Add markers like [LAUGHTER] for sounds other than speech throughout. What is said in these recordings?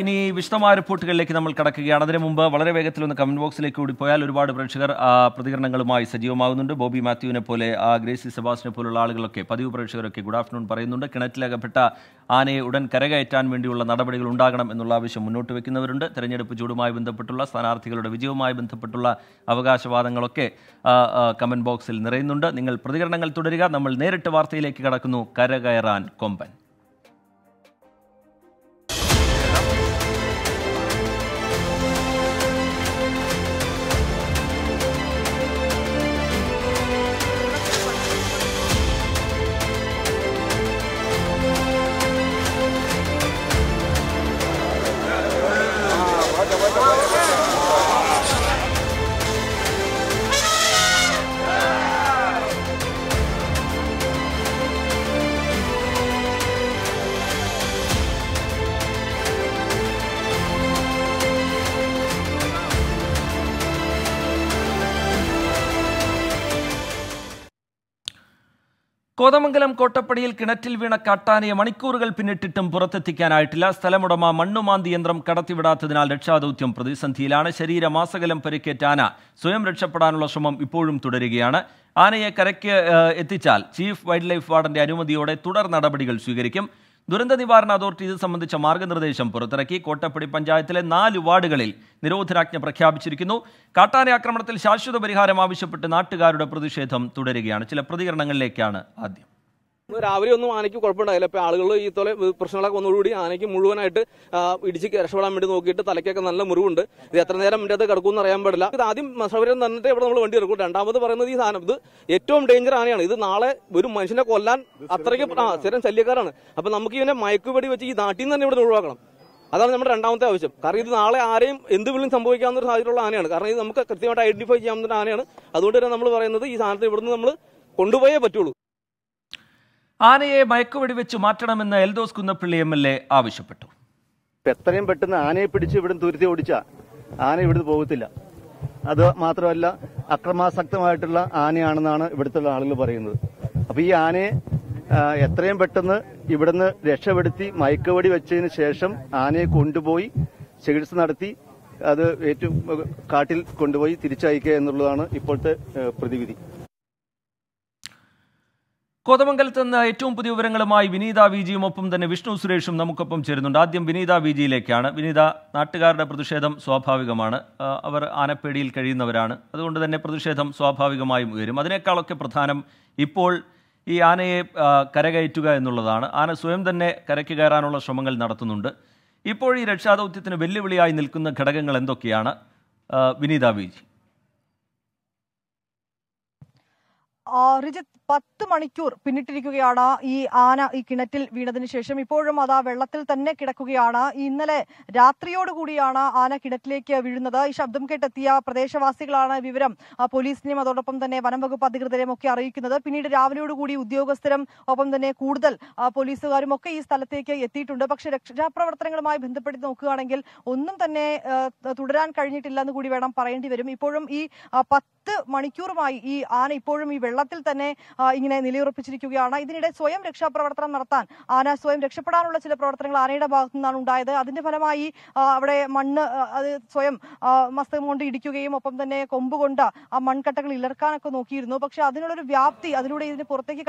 ഇനി വിശദമായ റിപ്പോർട്ടുകളിലേക്ക് നമ്മൾ കടക്കുകയാണ് അതിനു മുമ്പ് വളരെ വേഗത്തിൽ ഒന്ന് കമന്റ് ബോക്സിലേക്ക് കൂടി പോയാൽ ഒരുപാട് പ്രേക്ഷകർ പ്രതികരണങ്ങളുമായി സജീവമാകുന്നുണ്ട് ബോബി മാത്യുവിനെ പോലെ ഗ്രേസി സെബാസിനെ പോലുള്ള ആളുകളൊക്കെ പതിവ് പ്രേക്ഷകരൊക്കെ ഗുഡ് ആഫ്റ്റർനൂൺ പറയുന്നുണ്ട് കിണറ്റിലകപ്പെട്ട ആനയെ ഉടൻ കരകയറ്റാൻ വേണ്ടിയുള്ള നടപടികൾ ഉണ്ടാകണം എന്നുള്ള ആവശ്യം മുന്നോട്ട് വെക്കുന്നവരുണ്ട് തെരഞ്ഞെടുപ്പ് ചൂടുമായി ബന്ധപ്പെട്ടുള്ള സ്ഥാനാർത്ഥികളുടെ വിജയവുമായി ബന്ധപ്പെട്ടുള്ള അവകാശവാദങ്ങളൊക്കെ കമന്റ് ബോക്സിൽ നിറയുന്നുണ്ട് നിങ്ങൾ പ്രതികരണങ്ങൾ തുടരുക നമ്മൾ നേരിട്ട് വാർത്തയിലേക്ക് കടക്കുന്നു കരകയറാൻ കൊമ്പൻ കോതമംഗലം കോട്ടപ്പടിയിൽ കിണറ്റിൽ വീണ കാട്ടാനയെ മണിക്കൂറുകൾ പിന്നിട്ടിട്ടും പുറത്തെത്തിക്കാനായിട്ടില്ല സ്ഥലമുടമ മണ്ണുമാന്തി യന്ത്രം കടത്തിവിടാത്തതിനാൽ രക്ഷാദൌത്യം പ്രതിസന്ധിയിലാണ് ശരീരമാസകലം പരിക്കേറ്റ ആന സ്വയം രക്ഷപ്പെടാനുള്ള ശ്രമം ഇപ്പോഴും തുടരുകയാണ് ആനയെ കരയ്ക്ക് എത്തിച്ചാൽ ചീഫ് വൈൽഡ് ലൈഫ് വാർഡന്റെ അനുമതിയോടെ തുടർ നടപടികൾ സ്വീകരിക്കും ദുരന്ത നിവാരണ അതോറിറ്റി ഇത് സംബന്ധിച്ച മാർഗനിർദ്ദേശം പുറത്തിറക്കി കോട്ടപ്പടി പഞ്ചായത്തിലെ നാല് വാർഡുകളിൽ നിരോധനാജ്ഞ പ്രഖ്യാപിച്ചിരിക്കുന്നു കാട്ടാന ആക്രമണത്തിൽ ശാശ്വത പരിഹാരം ആവശ്യപ്പെട്ട് നാട്ടുകാരുടെ പ്രതിഷേധം തുടരുകയാണ് ചില പ്രതികരണങ്ങളിലേക്കാണ് ആദ്യം രാവിലെ ഒന്നും ആനയ്ക്ക് കുഴപ്പമുണ്ടായില്ല അപ്പൊ ആളുകൾ ഈ തൊലെ പ്രശ്നങ്ങളൊക്കെ വന്നതോടുകൂടി ആനയ്ക്ക് മുഴുവനായിട്ട് ഇടിച്ച് രക്ഷപ്പെടാൻ വേണ്ടി നോക്കിയിട്ട് തലയ്ക്കൊക്കെ നല്ല മുറിവുണ്ട് ഇത് എത്ര നേരം ഇതിന്റെ അത് കിടക്കും എന്ന് അറിയാൻ പാടില്ല ഇത് ആദ്യം സൗകര്യം തന്നിട്ട് ഇവിടെ നമ്മൾ വണ്ടി ഇറക്കും രണ്ടാമത് പറയുന്നത് ഈ സാധനം ഇത് ഏറ്റവും ഡേഞ്ചർ ആനയാണ് ഇത് നാളെ ഒരു മനുഷ്യനെ കൊല്ലാൻ അത്രയ്ക്ക് സ്ഥിരം ശല്യക്കാരാണ് അപ്പൊ നമുക്ക് ഇവനെ മയക്കുപടി വെച്ച് ഈ നാട്ടിൽ നിന്ന് തന്നെ ഇവിടെ ഒഴിവാക്കണം അതാണ് നമ്മുടെ രണ്ടാമത്തെ ആവശ്യം കാരണം ഇത് നാളെ ആരെയും എന്ത് വിളിയും സംഭവിക്കാവുന്ന ഒരു സാഹചര്യമുള്ള ആനയാണ് കാരണം ഇത് നമുക്ക് കൃത്യമായിട്ട് ഐഡന്റിഫൈ ചെയ്യാവുന്ന ആനയാണ് അതുകൊണ്ട് തന്നെ നമ്മൾ പറയുന്നത് ഈ സാധനത്തെ ഇവിടുന്ന് നമ്മൾ കൊണ്ടുപോയേ പറ്റുള്ളൂ ആനയെ വെച്ച് മാറ്റണമെന്ന് Eldhose Kunnappilly M L A ആവശ്യപ്പെട്ടു എത്രയും പെട്ടെന്ന് ആനയെ പിടിച്ച് ഇവിടുന്ന് തുരുത്തി ഓടിച്ച ആന ഇവിടുന്ന് പോകത്തില്ല അത് മാത്രമല്ല അക്രമാസക്തമായിട്ടുള്ള ആനയാണെന്നാണ് ഇവിടുത്തെ ആളുകൾ പറയുന്നത് അപ്പൊ ഈ ആനയെ എത്രയും പെട്ടെന്ന് ഇവിടുന്ന് രക്ഷപ്പെടുത്തി മയക്കുവെടി വെച്ചതിന് ശേഷം ആനയെ കൊണ്ടുപോയി ചികിത്സ നടത്തി അത് ഏറ്റവും കാട്ടിൽ കൊണ്ടുപോയി തിരിച്ചയക്കുക എന്നുള്ളതാണ് ഇപ്പോഴത്തെ പ്രതിവിധി കോതമംഗലത്ത് നിന്ന് ഏറ്റവും പുതിയ വിവരങ്ങളുമായി വിനീത വിജിയും ഒപ്പം തന്നെ വിഷ്ണു സുരേഷും നമുക്കൊപ്പം ചേരുന്നുണ്ട് ആദ്യം വിനീത വിജിയിലേക്കാണ് വിനീത നാട്ടുകാരുടെ പ്രതിഷേധം സ്വാഭാവികമാണ് അവർ ആനപ്പേടിയിൽ കഴിയുന്നവരാണ് അതുകൊണ്ട് തന്നെ പ്രതിഷേധം സ്വാഭാവികമായും ഉയരും അതിനേക്കാളൊക്കെ പ്രധാനം ഇപ്പോൾ ഈ ആനയെ കരകയറ്റുക എന്നുള്ളതാണ് ആന സ്വയം തന്നെ കരയ്ക്ക് കയറാനുള്ള ശ്രമങ്ങൾ നടത്തുന്നുണ്ട് ഇപ്പോൾ ഈ രക്ഷാദൗത്യത്തിന് വെല്ലുവിളിയായി നിൽക്കുന്ന ഘടകങ്ങൾ എന്തൊക്കെയാണ് വിനീത വിജി റിജിത്ത് പത്ത് മണിക്കൂർ പിന്നിട്ടിരിക്കുകയാണ് ഈ ആന ഈ കിണറ്റിൽ വീണതിന് ശേഷം ഇപ്പോഴും അത് ആ വെള്ളത്തിൽ തന്നെ കിടക്കുകയാണ് ഇന്നലെ രാത്രിയോടുകൂടിയാണ് ആന കിണറ്റിലേക്ക് വീഴുന്നത് ഈ ശബ്ദം കേട്ടെത്തിയ പ്രദേശവാസികളാണ് വിവരം പോലീസിനെയും അതോടൊപ്പം തന്നെ വനംവകുപ്പ് അധികൃതരെയും ഒക്കെ അറിയിക്കുന്നത് പിന്നീട് രാവിലെയോടുകൂടി ഉദ്യോഗസ്ഥരും ഒപ്പം തന്നെ കൂടുതൽ പോലീസുകാരും ഒക്കെ ഈ സ്ഥലത്തേക്ക് എത്തിയിട്ടുണ്ട് പക്ഷേ രക്ഷാപ്രവർത്തനങ്ങളുമായി ബന്ധപ്പെട്ട് നോക്കുകയാണെങ്കിൽ ഒന്നും തന്നെ തുടരാൻ കഴിഞ്ഞിട്ടില്ലെന്ന് കൂടി വേണം പറയേണ്ടി വരും ഇപ്പോഴും ഈ പത്ത് പത്ത് മണിക്കൂറുമായി ഈ ആന ഇപ്പോഴും ഈ വെള്ളത്തിൽ തന്നെ ഇങ്ങനെ നിലയുറപ്പിച്ചിരിക്കുകയാണ് ഇതിനിടെ സ്വയം രക്ഷാപ്രവർത്തനം നടത്താൻ ആന സ്വയം രക്ഷപ്പെടാനുള്ള ചില പ്രവർത്തനങ്ങൾ ആനയുടെ ഭാഗത്തു നിന്നാണ് ഉണ്ടായത് അതിന്റെ ഫലമായി അവിടെ മണ്ണ് അത് സ്വയം മസ്തകം കൊണ്ട് ഇടിക്കുകയും ഒപ്പം തന്നെ കൊമ്പുകൊണ്ട് ആ മൺകട്ടകൾ ഇളർക്കാനൊക്കെ നോക്കിയിരുന്നു പക്ഷെ അതിനുള്ളൊരു വ്യാപ്തി അതിലൂടെ ഇതിന് പുറത്തേക്ക്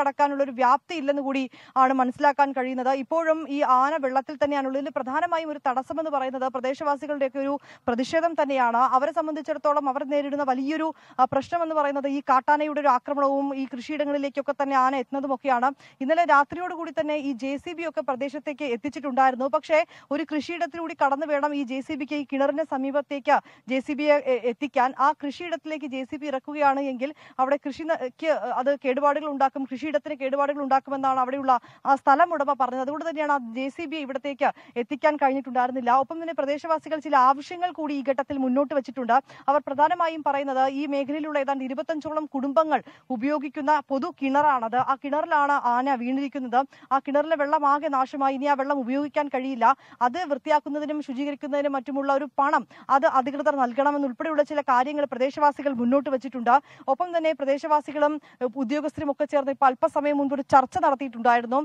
ഒരു വ്യാപ്തി ഇല്ലെന്ന് കൂടി ആണ് മനസ്സിലാക്കാൻ കഴിയുന്നത് ഇപ്പോഴും ഈ ആന വെള്ളത്തിൽ തന്നെയാണുള്ളത് ഇതിന് പ്രധാനമായും ഒരു തടസ്സമെന്ന് പറയുന്നത് പ്രദേശവാസികളുടെയൊക്കെ ഒരു പ്രതിഷേധം തന്നെയാണ് അവരെ സംബന്ധിച്ചിടത്തോളം അവർ നേരിടുന്ന വലിയൊരു പ്രശ്നം എന്ന് പറയുന്നത് ഈ കാട്ടാനയുടെ ഒരു ആക്രമണവും ഈ കൃഷിയിടങ്ങളിലേക്കൊക്കെ തന്നെ ആന എത്തുന്നതുമൊക്കെയാണ് ഇന്നലെ രാത്രിയോടുകൂടി തന്നെ ഈ ജെ സി ബി ഒക്കെ പ്രദേശത്തേക്ക് എത്തിച്ചിട്ടുണ്ടായിരുന്നു പക്ഷേ ഒരു കൃഷിയിടത്തിലൂടി കടന്നു വേണം ഈ ജെ സി ബിക്ക് ഈ കിണറിന്റെ സമീപത്തേക്ക് ജെ സി ബിയെ എത്തിക്കാൻ ആ കൃഷിയിടത്തിലേക്ക് ജെ സി ബി ഇറക്കുകയാണ് എങ്കിൽ അവിടെ കൃഷിക്ക് അത് കേടുപാടുകൾ ഉണ്ടാക്കും കൃഷിയിടത്തിന് കേടുപാടുകൾ ഉണ്ടാക്കുമെന്നാണ് അവിടെയുള്ള ആ സ്ഥലം ഉടമ പറഞ്ഞത് അതുകൊണ്ട് തന്നെയാണ് ആ ജെ സി ബി ഇവിടത്തേക്ക് എത്തിക്കാൻ കഴിഞ്ഞിട്ടുണ്ടായിരുന്നില്ല ഒപ്പം തന്നെ പ്രദേശവാസികൾ ചില ആവശ്യങ്ങൾ കൂടി ഈ ഘട്ടത്തിൽ മുന്നോട്ട് വെച്ചിട്ടുണ്ട് അവർ പ്രധാനമായും പറയുന്നത് ഈ മേഖലയിൽ ഉള്ളിലുള്ള ഏതാണ്ട് ഇരുപത്തഞ്ചോളം കുടുംബങ്ങൾ ഉപയോഗിക്കുന്ന പൊതു കിണറാണത് ആ കിണറിലാണ് ആന വീണിരിക്കുന്നത് ആ കിണറിലെ വെള്ളം ആകെ നാശമായി ഇനി ആ വെള്ളം ഉപയോഗിക്കാൻ കഴിയില്ല അത് വൃത്തിയാക്കുന്നതിനും ശുചീകരിക്കുന്നതിനും മറ്റുമുള്ള ഒരു പണം അത് അധികൃതർ നൽകണമെന്നുൾപ്പെടെയുള്ള ചില കാര്യങ്ങൾ പ്രദേശവാസികൾ മുന്നോട്ട് വെച്ചിട്ടുണ്ട് ഒപ്പം തന്നെ പ്രദേശവാസികളും ഉദ്യോഗസ്ഥരും ഒക്കെ ചേർന്ന് ഇപ്പൊ അല്പസമയം മുൻപ് ഒരു ചർച്ച നടത്തിയിട്ടുണ്ടായിരുന്നു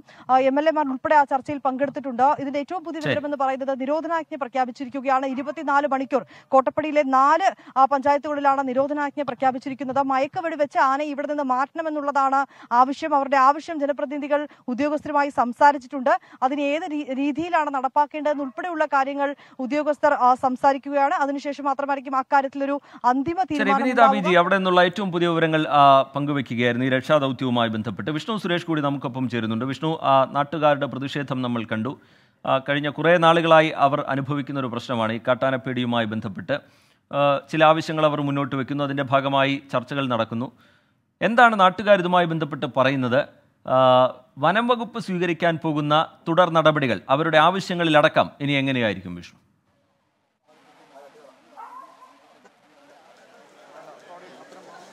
എം എൽ മാർ ഉൾപ്പെടെ ആ ചർച്ചയിൽ പങ്കെടുത്തിട്ടുണ്ട് ഇതിന്റെ ഏറ്റവും പുതിയ എന്ന് പറയുന്നത് നിരോധനാജ്ഞ പ്രഖ്യാപിച്ചിരിക്കുകയാണ് ഇരുപത്തിനാല് മണിക്കൂർ കോട്ടപ്പടിയിലെ നാല് പഞ്ചായത്തുകളിലാണ് നിരോധനാജ്ഞ പ്രഖ്യാപിച്ചിരിക്കുന്നത് മയക്കവെടി വെച്ച് ആനയെ ഇവിടെ നിന്ന് മാറ്റണമെന്നുള്ളതാണ് ആവശ്യം അവരുടെ ആവശ്യം ജനപ്രതിനിധികൾ ഉദ്യോഗസ്ഥരുമായി സംസാരിച്ചിട്ടുണ്ട് അതിന് ഏത് രീതിയിലാണ് ഉൾപ്പെടെയുള്ള കാര്യങ്ങൾ ഉദ്യോഗസ്ഥർ സംസാരിക്കുകയാണ് അതിനുശേഷം മാത്രമായിരിക്കും അക്കാര്യത്തിലൊരു അന്തിമ തീരുമാനം അവിടെ നിന്നുള്ള ഏറ്റവും പുതിയ വിവരങ്ങൾ പങ്കുവെക്കുകയായിരുന്നു ഈ രക്ഷാ ദൗത്യവുമായി ബന്ധപ്പെട്ട് വിഷ്ണു സുരേഷ് കൂടി നമുക്കൊപ്പം ചേരുന്നുണ്ട് വിഷ്ണു നാട്ടുകാരുടെ പ്രതിഷേധം നമ്മൾ കണ്ടു കഴിഞ്ഞ കുറേ നാളുകളായി അവർ അനുഭവിക്കുന്ന ഒരു പ്രശ്നമാണ് ഈ കാട്ടാനപ്പേടിയുമായി ബന്ധപ്പെട്ട് ചില ആവശ്യങ്ങൾ അവർ മുന്നോട്ട് വെക്കുന്നു അതിൻ്റെ ഭാഗമായി ചർച്ചകൾ നടക്കുന്നു എന്താണ് നാട്ടുകാർ ഇതുമായി ബന്ധപ്പെട്ട് പറയുന്നത് വനം വകുപ്പ് സ്വീകരിക്കാൻ പോകുന്ന തുടർ നടപടികൾ അവരുടെ ആവശ്യങ്ങളിലടക്കം ഇനി എങ്ങനെയായിരിക്കും വിഷ്ണു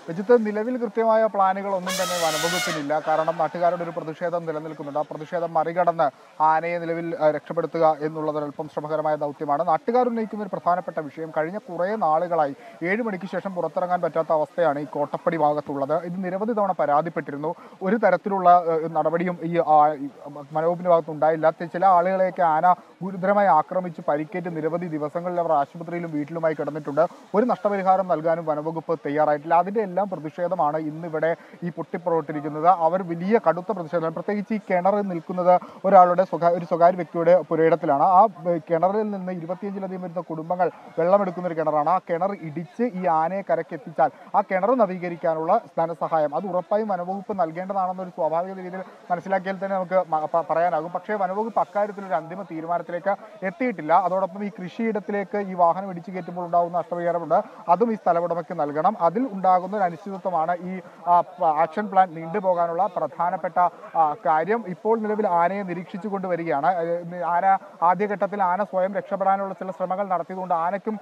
രജിത്ത് നിലവിൽ കൃത്യമായ പ്ലാനുകൾ ഒന്നും തന്നെ വനംവകുപ്പിനില്ല കാരണം നാട്ടുകാരുടെ ഒരു പ്രതിഷേധം നിലനിൽക്കുന്നുണ്ട് ആ പ്രതിഷേധം മറികടന്ന് ആനയെ നിലവിൽ രക്ഷപ്പെടുത്തുക എന്നുള്ളത് അല്പം ശ്രമകരമായ ദൗത്യമാണ് നാട്ടുകാർ ഉന്നയിക്കുന്ന ഒരു പ്രധാനപ്പെട്ട വിഷയം കഴിഞ്ഞ കുറേ നാളുകളായി ഏഴ് മണിക്ക് ശേഷം പുറത്തിറങ്ങാൻ പറ്റാത്ത അവസ്ഥയാണ് ഈ കോട്ടപ്പടി ഭാഗത്തുള്ളത് ഇത് നിരവധി തവണ പരാതിപ്പെട്ടിരുന്നു ഒരു തരത്തിലുള്ള നടപടിയും ഈ വനവകുപ്പിൻ്റെ ഭാഗത്ത് ഉണ്ടായില്ല ചില ആളുകളെയൊക്കെ ആന ഗുരുതരമായി ആക്രമിച്ച് പരിക്കേറ്റ് നിരവധി ദിവസങ്ങളിൽ അവർ ആശുപത്രിയിലും വീട്ടിലുമായി കിടന്നിട്ടുണ്ട് ഒരു നഷ്ടപരിഹാരം നൽകാനും വനവകുപ്പ് തയ്യാറായിട്ടില്ല അതിൻ്റെ എല്ലാം പ്രതിഷേധമാണ് ഇന്നിവിടെ ഈ പൊട്ടിപ്പുറപ്പെട്ടിരിക്കുന്നത് അവർ വലിയ കടുത്ത പ്രതിഷേധമാണ് പ്രത്യേകിച്ച് ഈ കിണർ നിൽക്കുന്നത് ഒരാളുടെ സ്വകാര്യ ഒരു സ്വകാര്യ വ്യക്തിയുടെ പുരയിടത്തിലാണ് ആ കിണറിൽ നിന്ന് ഇരുപത്തിയഞ്ചിലധികം വരുന്ന കുടുംബങ്ങൾ വെള്ളമെടുക്കുന്ന ഒരു കിണറാണ് ആ കിണർ ഇടിച്ച് ഈ ആനയെ കരയ്ക്ക് എത്തിച്ചാൽ ആ കിണർ നവീകരിക്കാനുള്ള ധനസഹായം അത് ഉറപ്പായും വനവകുപ്പ് നൽകേണ്ടതാണെന്നൊരു സ്വാഭാവിക രീതിയിൽ മനസ്സിലാക്കിയാൽ തന്നെ നമുക്ക് പറയാനാകും പക്ഷേ വനവകുപ്പ് അക്കാര്യത്തിൽ ഒരു അന്തിമ തീരുമാനത്തിലേക്ക് എത്തിയിട്ടില്ല അതോടൊപ്പം ഈ കൃഷിയിടത്തിലേക്ക് ഈ വാഹനം ഇടിച്ചു കയറ്റുമ്പോൾ ഉണ്ടാകുന്ന നഷ്ടപരിഹാരമുണ്ട് അതും ഈ സ്ഥലമുടമയ്ക്ക് നൽകണം അതിൽ ഉണ്ടാകുന്ന ഒരു അനിശ്ചിതത്വമാണ് ഈ ആക്ഷൻ പ്ലാൻ നീണ്ടുപോകാനുള്ള പ്രധാനപ്പെട്ട കാര്യം ഇപ്പോൾ നിലവിൽ ആനയെ നിരീക്ഷിച്ചു കൊണ്ടുവരികയാണ് ആന ആദ്യഘട്ടത്തിൽ ആന സ്വയം രക്ഷപ്പെടാനുള്ള ചില ശ്രമങ്ങൾ നടത്തിയതുകൊണ്ട് ആനയ്ക്കും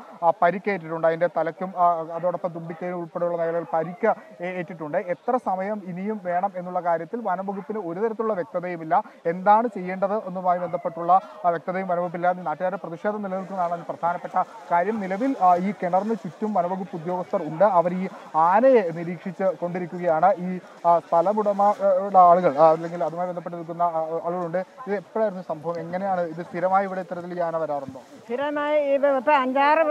പരിക്കേറ്റിട്ടുണ്ട് അതിൻ്റെ തലയ്ക്കും അതോടൊപ്പം തുമ്പിക്കൈ ഉൾപ്പെടെയുള്ള മേഖലകൾ പരിക്ക് ഏറ്റിട്ടുണ്ട് എത്ര സമയം ഇനിയും വേണം എന്നുള്ള കാര്യത്തിൽ വനംവകുപ്പിന് ഒരു തരത്തിലുള്ള വ്യക്തതയുമില്ല എന്താണ് ചെയ്യേണ്ടത് എന്നുമായി ബന്ധപ്പെട്ടുള്ള വ്യക്തതയും വനംവകുപ്പില്ല നാട്ടുകാരുടെ പ്രതിഷേധം നിലനിൽക്കുന്നതാണ് പ്രധാനപ്പെട്ട കാര്യം നിലവിൽ ഈ കിണറിന് ചുറ്റും വനംവകുപ്പ് ഉദ്യോഗസ്ഥർ ഉണ്ട് അവർ ഈ ആന ജില്ലയെ നിരീക്ഷിച്ച് കൊണ്ടിരിക്കുകയാണ് ഈ സ്ഥലമുടമയുള്ള ആളുകൾ അല്ലെങ്കിൽ അതുമായി ബന്ധപ്പെട്ട് നിൽക്കുന്ന ആളുകളുണ്ട് ഇത് എപ്പോഴായിരുന്നു സംഭവം എങ്ങനെയാണ് ഇത് സ്ഥിരമായി ഇവിടെ ഇത്തരത്തിൽ ഞാൻ വരാറുണ്ടോ സ്ഥിരമായി ഇത് ഇപ്പം അഞ്ചാറ്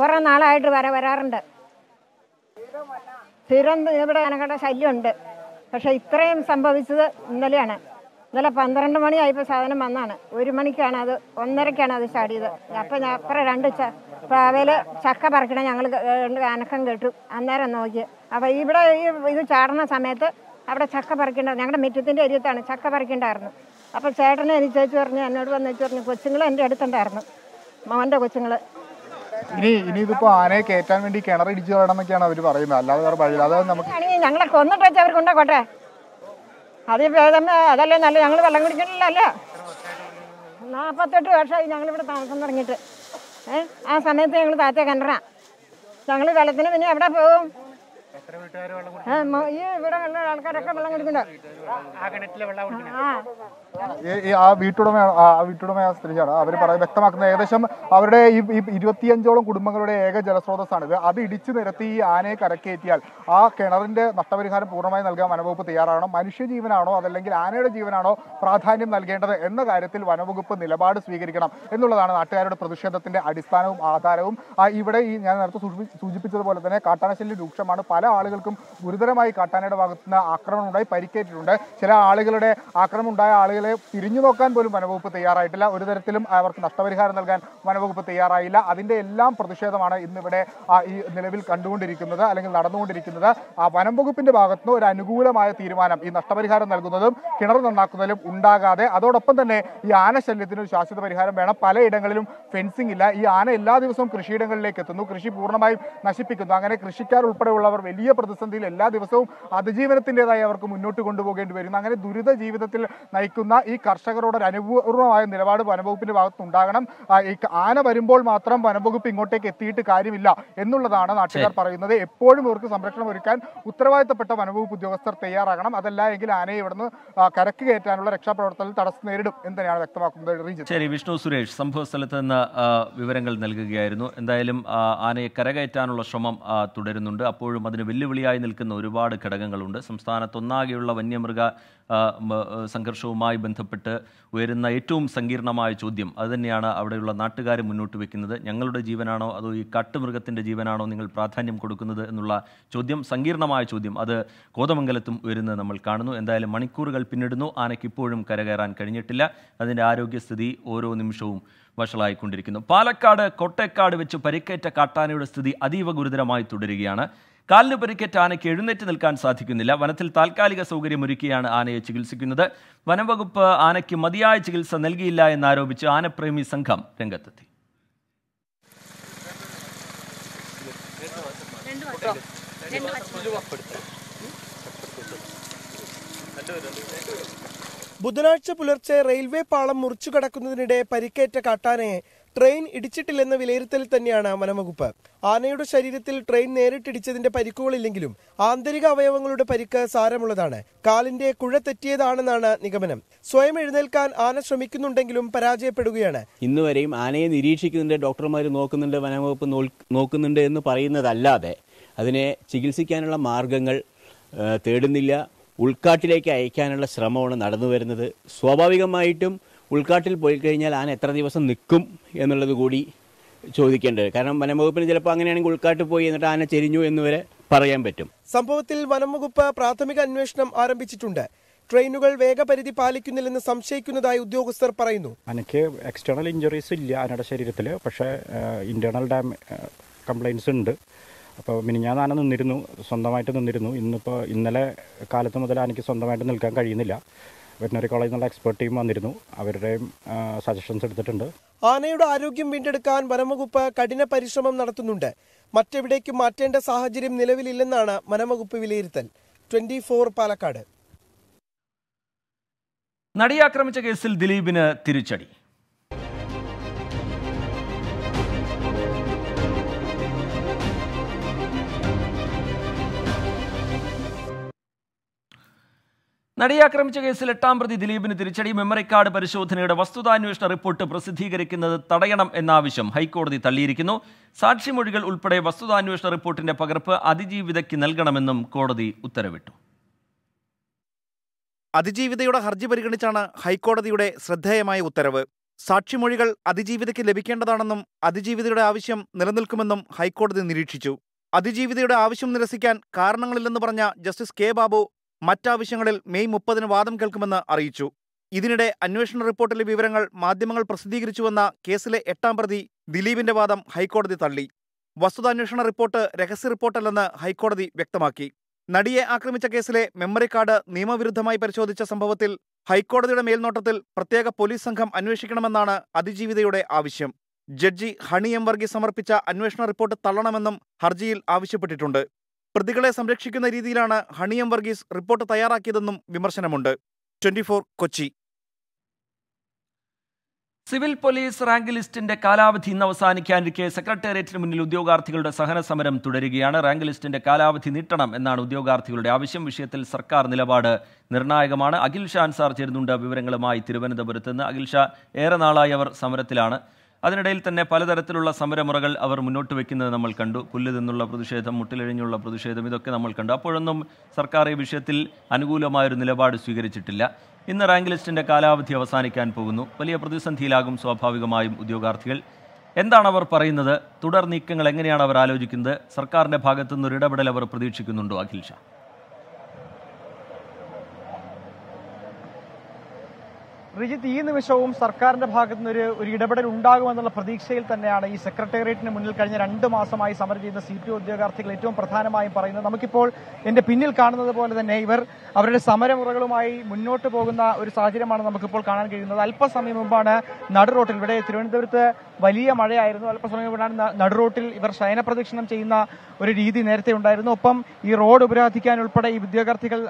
കുറെ നാളായിട്ട് വര വരാറുണ്ട് സ്ഥിരം ഇവിടെ ആനകളുടെ ശല്യമുണ്ട് പക്ഷെ ഇത്രയും സംഭവിച്ചത് ഇന്നലെയാണ് ഇന്നലെ പന്ത്രണ്ട് മണിയായപ്പോൾ സാധനം വന്നാണ് ഒരു മണിക്കാണ് അത് ഒന്നരക്കാണ് അത് സ്റ്റാർട്ട് ചെയ്തത് അപ്പം ഞാൻ അപ്പുറം രണ്ട് ച ചക്ക പറക്കണ ഞങ്ങൾ അനക്കം കേട്ടു അന്നേരം നോക്കി അപ്പൊ ഇവിടെ ഈ ഇത് ചാടുന്ന സമയത്ത് അവിടെ ചക്ക പറിക്കേണ്ട ഞങ്ങളുടെ മിറ്റത്തിന്റെ അരിയത്താണ് ചക്ക പറിക്കേണ്ടായിരുന്നു അപ്പോൾ ചേട്ടനെ എനിക്ക് ചേച്ചി പറഞ്ഞു എന്നോട് വന്ന് ചേച്ചി പറഞ്ഞു കൊച്ചുങ്ങൾ എന്റെ അടുത്തുണ്ടായിരുന്നു മോന്റെ കൊച്ചുങ്ങള് ഇനി ഇതിപ്പോ ആനയെ കയറ്റാൻ വേണ്ടി കിണറിടിച്ചു കളയണമെന്നൊക്കെയാണ് അവർ പറയുന്നത് അല്ലാതെ ഞങ്ങളെ കൊന്നിട്ട് വെച്ച് അവർ കൊണ്ടോട്ടെ അത് ഭേദം അതല്ലേ നല്ല ഞങ്ങൾ വെള്ളം കുടിക്കണില്ലല്ലേ നാൽപ്പത്തെട്ട് വർഷമായി ഞങ്ങളിവിടെ താമസം തുടങ്ങിയിട്ട് ഏ ആ സമയത്ത് ഞങ്ങൾ താത്തേ കിണറാ ഞങ്ങൾ വെള്ളത്തിന് പിന്നെ എവിടെ പോകും ഈ ഇവിടെ ആൾക്കാരൊക്കെ വെള്ളം കുടിക്കണ്ടോ ആ ആ വീട്ടുടമ ആ വീട്ടുടമ ആ സ്ത്രീയാണ് അവർ പറയുന്നത് വ്യക്തമാക്കുന്നത് ഏകദേശം അവരുടെ ഈ ഇരുപത്തിയഞ്ചോളം കുടുംബങ്ങളുടെ ഏക ജലസ്രോതസ്സാണിത് അത് ഇടിച്ചു നിരത്തി ഈ ആനയെ കരക്കേറ്റിയാൽ ആ കിണറിന്റെ നഷ്ടപരിഹാരം പൂർണ്ണമായി നൽകാൻ വനവകുപ്പ് തയ്യാറാണോ മനുഷ്യജീവനാണോ അതല്ലെങ്കിൽ ആനയുടെ ജീവനാണോ പ്രാധാന്യം നൽകേണ്ടത് എന്ന കാര്യത്തിൽ വനവകുപ്പ് നിലപാട് സ്വീകരിക്കണം എന്നുള്ളതാണ് നാട്ടുകാരുടെ പ്രതിഷേധത്തിന്റെ അടിസ്ഥാനവും ആധാരവും ഇവിടെ ഈ ഞാൻ നേരത്തെ സൂചിപ്പിച്ചതുപോലെ തന്നെ കാട്ടാനശല്യം രൂക്ഷമാണ് പല ആളുകൾക്കും ഗുരുതരമായി കാട്ടാനയുടെ ഭാഗത്തുനിന്ന് ആക്രമണം ഉണ്ടായി പരിക്കേറ്റിട്ടുണ്ട് ചില ആളുകളുടെ ആക്രമണം ഉണ്ടായ ആളുകൾ തൊഴിലാളികളെ തിരിഞ്ഞു നോക്കാൻ പോലും വനവകുപ്പ് തയ്യാറായിട്ടില്ല ഒരു തരത്തിലും അവർക്ക് നഷ്ടപരിഹാരം നൽകാൻ വനവകുപ്പ് തയ്യാറായില്ല അതിൻ്റെ എല്ലാം പ്രതിഷേധമാണ് ഇന്നിവിടെ ഈ നിലവിൽ കണ്ടുകൊണ്ടിരിക്കുന്നത് അല്ലെങ്കിൽ നടന്നുകൊണ്ടിരിക്കുന്നത് ആ വനം വകുപ്പിൻ്റെ ഭാഗത്തുനിന്ന് ഒരു അനുകൂലമായ തീരുമാനം ഈ നഷ്ടപരിഹാരം നൽകുന്നതും കിണർ നന്നാക്കുന്നതിലും ഉണ്ടാകാതെ അതോടൊപ്പം തന്നെ ഈ ആനശല്യത്തിന് ഒരു ശാശ്വത പരിഹാരം വേണം പലയിടങ്ങളിലും ഫെൻസിംഗ് ഇല്ല ഈ ആന എല്ലാ ദിവസവും കൃഷിയിടങ്ങളിലേക്ക് എത്തുന്നു കൃഷി പൂർണ്ണമായും നശിപ്പിക്കുന്നു അങ്ങനെ കൃഷിക്കാർ ഉൾപ്പെടെയുള്ളവർ വലിയ പ്രതിസന്ധിയിൽ എല്ലാ ദിവസവും അതിജീവനത്തിൻ്റെതായി അവർക്ക് മുന്നോട്ട് കൊണ്ടുപോകേണ്ടി വരുന്നു അങ്ങനെ ദുരിത ജീവിതത്തിൽ നയിക്കുന്ന ഈ കർഷകരോട് ഒരു അനുപൂർവമായ നിലപാട് വനംവകുപ്പിന്റെ ഭാഗത്തുണ്ടാകണം ഈ ആന വരുമ്പോൾ മാത്രം വനംവകുപ്പ് ഇങ്ങോട്ടേക്ക് എത്തിയിട്ട് കാര്യമില്ല എന്നുള്ളതാണ് നാട്ടുകാർ പറയുന്നത് എപ്പോഴും ഇവർക്ക് സംരക്ഷണം ഒരുക്കാൻ ഉത്തരവാദിത്തപ്പെട്ട വനംവകുപ്പ് ഉദ്യോഗസ്ഥർ തയ്യാറാകണം അതല്ല എങ്കിൽ ആനയെ ഇവിടുന്ന് കരക്ക് കയറ്റാനുള്ള രക്ഷാപ്രവർത്തനം തടസ്സം നേരിടും എന്ന് തന്നെയാണ് വ്യക്തമാക്കുന്നത് ശരി വിഷ്ണു സുരേഷ് സംഭവ സ്ഥലത്ത് നിന്ന് വിവരങ്ങൾ നൽകുകയായിരുന്നു എന്തായാലും ആനയെ കരകയറ്റാനുള്ള ശ്രമം തുടരുന്നുണ്ട് അപ്പോഴും അതിന് വെല്ലുവിളിയായി നിൽക്കുന്ന ഒരുപാട് ഘടകങ്ങളുണ്ട് സംസ്ഥാനത്തൊന്നാകെയുള്ള വന്യമൃഗ സംഘർഷവുമായി ബന്ധപ്പെട്ട് ഉയരുന്ന ഏറ്റവും സങ്കീർണമായ ചോദ്യം അതുതന്നെയാണ് അവിടെയുള്ള നാട്ടുകാർ മുന്നോട്ട് വെക്കുന്നത് ഞങ്ങളുടെ ജീവനാണോ അതോ ഈ കാട്ടുമൃഗത്തിൻ്റെ ജീവനാണോ നിങ്ങൾ പ്രാധാന്യം കൊടുക്കുന്നത് എന്നുള്ള ചോദ്യം സങ്കീർണമായ ചോദ്യം അത് കോതമംഗലത്തും ഉയരുന്നത് നമ്മൾ കാണുന്നു എന്തായാലും മണിക്കൂറുകൾ പിന്നിടുന്നു ആനയ്ക്ക് ഇപ്പോഴും കരകയറാൻ കഴിഞ്ഞിട്ടില്ല അതിൻ്റെ ആരോഗ്യസ്ഥിതി ഓരോ നിമിഷവും വഷളായിക്കൊണ്ടിരിക്കുന്നു പാലക്കാട് കൊട്ടേക്കാട് വെച്ച് പരിക്കേറ്റ കാട്ടാനയുടെ സ്ഥിതി അതീവ ഗുരുതരമായി തുടരുകയാണ് കാലിന് പരിക്കേറ്റ ആനയ്ക്ക് എഴുന്നേറ്റ് നിൽക്കാൻ സാധിക്കുന്നില്ല വനത്തിൽ താൽക്കാലിക സൗകര്യമൊരുക്കിയാണ് ആനയെ ചികിത്സിക്കുന്നത് വനംവകുപ്പ് ആനയ്ക്ക് മതിയായ ചികിത്സ നൽകിയില്ല എന്നാരോപിച്ച് ആനപ്രേമി സംഘം രംഗത്തെത്തി ബുധനാഴ്ച പുലർച്ചെ റെയിൽവേ പാളം മുറിച്ചു കടക്കുന്നതിനിടെ പരിക്കേറ്റ കാട്ടാനയെ ട്രെയിൻ ഇടിച്ചിട്ടില്ലെന്ന വിലയിരുത്തലിൽ തന്നെയാണ് വനംവകുപ്പ് ആനയുടെ ശരീരത്തിൽ ട്രെയിൻ നേരിട്ടിടിച്ചതിന്റെ പരിക്കുകളില്ലെങ്കിലും ആന്തരിക അവയവങ്ങളുടെ പരിക്ക് സാരമുള്ളതാണ് കാലിന്റെ കുഴ തെറ്റിയതാണെന്നാണ് നിഗമനം സ്വയം എഴുന്നേൽക്കാൻ ആന ശ്രമിക്കുന്നുണ്ടെങ്കിലും പരാജയപ്പെടുകയാണ് ഇന്നുവരെയും ആനയെ നിരീക്ഷിക്കുന്നുണ്ട് ഡോക്ടർമാർ നോക്കുന്നുണ്ട് വനംവകുപ്പ് നോക്കുന്നുണ്ട് എന്ന് പറയുന്നതല്ലാതെ അതിനെ ചികിത്സിക്കാനുള്ള മാർഗങ്ങൾ തേടുന്നില്ല ഉൾക്കാട്ടിലേക്ക് അയക്കാനുള്ള ശ്രമമാണ് നടന്നു വരുന്നത് സ്വാഭാവികമായിട്ടും ഉൾക്കാട്ടിൽ പോയി കഴിഞ്ഞാൽ ആന എത്ര ദിവസം നിൽക്കും എന്നുള്ളത് കൂടി ചോദിക്കേണ്ടത് കാരണം വനംവകുപ്പിന് ചിലപ്പോൾ അങ്ങനെയാണെങ്കിൽ ഉൾക്കാട്ടിൽ പോയി എന്നിട്ട് ആന ചെരിഞ്ഞു എന്ന് വരെ പറയാൻ പറ്റും സംഭവത്തിൽ വനംവകുപ്പ് പ്രാഥമിക അന്വേഷണം ആരംഭിച്ചിട്ടുണ്ട് ട്രെയിനുകൾ വേഗപരിധി പാലിക്കുന്നില്ലെന്ന് സംശയിക്കുന്നതായി ഉദ്യോഗസ്ഥർ പറയുന്നു എനിക്ക് എക്സ്റ്റേണൽ ഇഞ്ചുറീസ് ഇല്ല ആനയുടെ ശരീരത്തിൽ പക്ഷേ ഇന്റേണൽ ഡാം കംപ്ലൈൻസ് ഉണ്ട് അപ്പോൾ മിനിഞ്ഞാൻ ആന നിന്നിരുന്നു സ്വന്തമായിട്ട് നിന്നിരുന്നു ഇന്നിപ്പോൾ ഇന്നലെ കാലത്ത് മുതൽ ആനയ്ക്ക് സ്വന്തമായിട്ട് നിൽക്കാൻ കഴിയുന്നില്ല വെറ്റിനറി കോളേജിൽ നിന്നുള്ള എക്സ്പേർട്ട് ടീം വന്നിരുന്നു അവരുടെയും സജഷൻസ് എടുത്തിട്ടുണ്ട് ആനയുടെ ആരോഗ്യം വീണ്ടെടുക്കാൻ വനംവകുപ്പ് കഠിന പരിശ്രമം നടത്തുന്നുണ്ട് മറ്റെവിടേക്കും മാറ്റേണ്ട സാഹചര്യം നിലവിലില്ലെന്നാണ് വനംവകുപ്പ് വിലയിരുത്തൽ ട്വന്റി ഫോർ പാലക്കാട് നടിയാക്രമിച്ച കേസിൽ ദിലീപിന് തിരിച്ചടി നടിയെ ആക്രമിച്ച കേസിൽ എട്ടാം പ്രതി ദിലീപിന് തിരിച്ചടി മെമ്മറി കാർഡ് പരിശോധനയുടെ വസ്തുതാന്വേഷണ റിപ്പോർട്ട് പ്രസിദ്ധീകരിക്കുന്നത് തടയണം എന്ന ആവശ്യം ഹൈക്കോടതി തള്ളിയിരിക്കുന്നു സാക്ഷിമൊഴികൾ ഉൾപ്പെടെ വസ്തുതാന്വേഷണ റിപ്പോർട്ടിന്റെ പകർപ്പ് അതിജീവിതയ്ക്ക് നൽകണമെന്നും കോടതി ഉത്തരവിട്ടു അതിജീവിതയുടെ ഹർജി പരിഗണിച്ചാണ് ഹൈക്കോടതിയുടെ ശ്രദ്ധേയമായ ഉത്തരവ് സാക്ഷിമൊഴികൾ അതിജീവിതയ്ക്ക് ലഭിക്കേണ്ടതാണെന്നും അതിജീവിതയുടെ ആവശ്യം നിലനിൽക്കുമെന്നും ഹൈക്കോടതി നിരീക്ഷിച്ചു അതിജീവിതയുടെ ആവശ്യം നിരസിക്കാൻ കാരണങ്ങളില്ലെന്ന് പറഞ്ഞ ജസ്റ്റിസ് കെ ബാബു മറ്റാവശ്യങ്ങളിൽ മെയ് മുപ്പതിന് വാദം കേൾക്കുമെന്ന് അറിയിച്ചു ഇതിനിടെ അന്വേഷണ റിപ്പോർട്ടിലെ വിവരങ്ങൾ മാധ്യമങ്ങൾ പ്രസിദ്ധീകരിച്ചുവെന്ന കേസിലെ എട്ടാം പ്രതി ദിലീപിന്റെ വാദം ഹൈക്കോടതി തള്ളി വസ്തുതാന്വേഷണ റിപ്പോർട്ട് രഹസ്യ റിപ്പോർട്ടല്ലെന്ന് ഹൈക്കോടതി വ്യക്തമാക്കി നടിയെ ആക്രമിച്ച കേസിലെ മെമ്മറി കാർഡ് നിയമവിരുദ്ധമായി പരിശോധിച്ച സംഭവത്തിൽ ഹൈക്കോടതിയുടെ മേൽനോട്ടത്തിൽ പ്രത്യേക പോലീസ് സംഘം അന്വേഷിക്കണമെന്നാണ് അതിജീവിതയുടെ ആവശ്യം ജഡ്ജി ഹണി എം വർഗീസ് സമർപ്പിച്ച അന്വേഷണ റിപ്പോർട്ട് തള്ളണമെന്നും ഹർജിയിൽ ആവശ്യപ്പെട്ടിട്ടുണ്ട് പ്രതികളെ സംരക്ഷിക്കുന്ന രീതിയിലാണ് ഹണിയം വർഗീസ് റിപ്പോർട്ട് തയ്യാറാക്കിയതെന്നും വിമർശനമുണ്ട് twenty Kochi civil police rank ലിസ്റ്റിന്റെ കാലാവധി ഇന്ന് അവസാനിക്കാനിരിക്കെ സെക്രട്ടേറിയറ്റിന് മുന്നിൽ ഉദ്യോഗാർത്ഥികളുടെ സഹന സമരം തുടരുകയാണ് റാങ്ക് ലിസ്റ്റിന്റെ കാലാവധി നീട്ടണം എന്നാണ് ഉദ്യോഗാർത്ഥികളുടെ ആവശ്യം വിഷയത്തിൽ സർക്കാർ നിലപാട് നിർണായകമാണ് അഖിൽ ഷാൻ സാർ ചേരുന്നുണ്ട് വിവരങ്ങളുമായി തിരുവനന്തപുരത്ത് നിന്ന് അഖിൽ ഷാ ഏറെ നാളായി അവർ സമരത്തിലാണ് അതിനിടയിൽ തന്നെ പലതരത്തിലുള്ള സമരമുറകൾ അവർ മുന്നോട്ട് വെക്കുന്നത് നമ്മൾ കണ്ടു പുല്ല് നിന്നുള്ള പ്രതിഷേധം മുട്ടിലെഴിഞ്ഞുള്ള പ്രതിഷേധം ഇതൊക്കെ നമ്മൾ കണ്ടു അപ്പോഴൊന്നും സർക്കാർ ഈ വിഷയത്തിൽ അനുകൂലമായൊരു നിലപാട് സ്വീകരിച്ചിട്ടില്ല ഇന്ന് റാങ്ക് ലിസ്റ്റിൻ്റെ കാലാവധി അവസാനിക്കാൻ പോകുന്നു വലിയ പ്രതിസന്ധിയിലാകും സ്വാഭാവികമായും ഉദ്യോഗാർത്ഥികൾ എന്താണ് അവർ പറയുന്നത് തുടർ നീക്കങ്ങൾ എങ്ങനെയാണ് അവർ ആലോചിക്കുന്നത് സർക്കാരിൻ്റെ ഭാഗത്തുനിന്ന് ഒരു ഇടപെടൽ അവർ പ്രതീക്ഷിക്കുന്നുണ്ടോ അഖിൽ ഷാ റിജിത്ത് ഈ നിമിഷവും സർക്കാരിന്റെ ഭാഗത്തു നിന്ന് ഒരു ഇടപെടൽ ഉണ്ടാകുമെന്നുള്ള പ്രതീക്ഷയിൽ തന്നെയാണ് ഈ സെക്രട്ടേറിയറ്റിന് മുന്നിൽ കഴിഞ്ഞ രണ്ട് മാസമായി സമരം ചെയ്യുന്ന സി പി ഉദ്യോഗാർത്ഥികൾ ഏറ്റവും പ്രധാനമായും പറയുന്നത് നമുക്കിപ്പോൾ എന്റെ പിന്നിൽ കാണുന്നത് പോലെ തന്നെ ഇവർ അവരുടെ സമരമുറകളുമായി മുന്നോട്ട് പോകുന്ന ഒരു സാഹചര്യമാണ് നമുക്കിപ്പോൾ കാണാൻ കഴിയുന്നത് അല്പസമയം മുമ്പാണ് നടുറോട്ടിൽ ഇവിടെ തിരുവനന്തപുരത്ത് വലിയ മഴയായിരുന്നു അല്പസമയം മുമ്പാണ് നടുറോട്ടിൽ ഇവർ പ്രദക്ഷിണം ചെയ്യുന്ന ഒരു രീതി നേരത്തെ ഉണ്ടായിരുന്നു ഒപ്പം ഈ റോഡ് ഉപരാധിക്കാൻ ഉൾപ്പെടെ ഈ ഉദ്യോഗാർത്ഥികൾ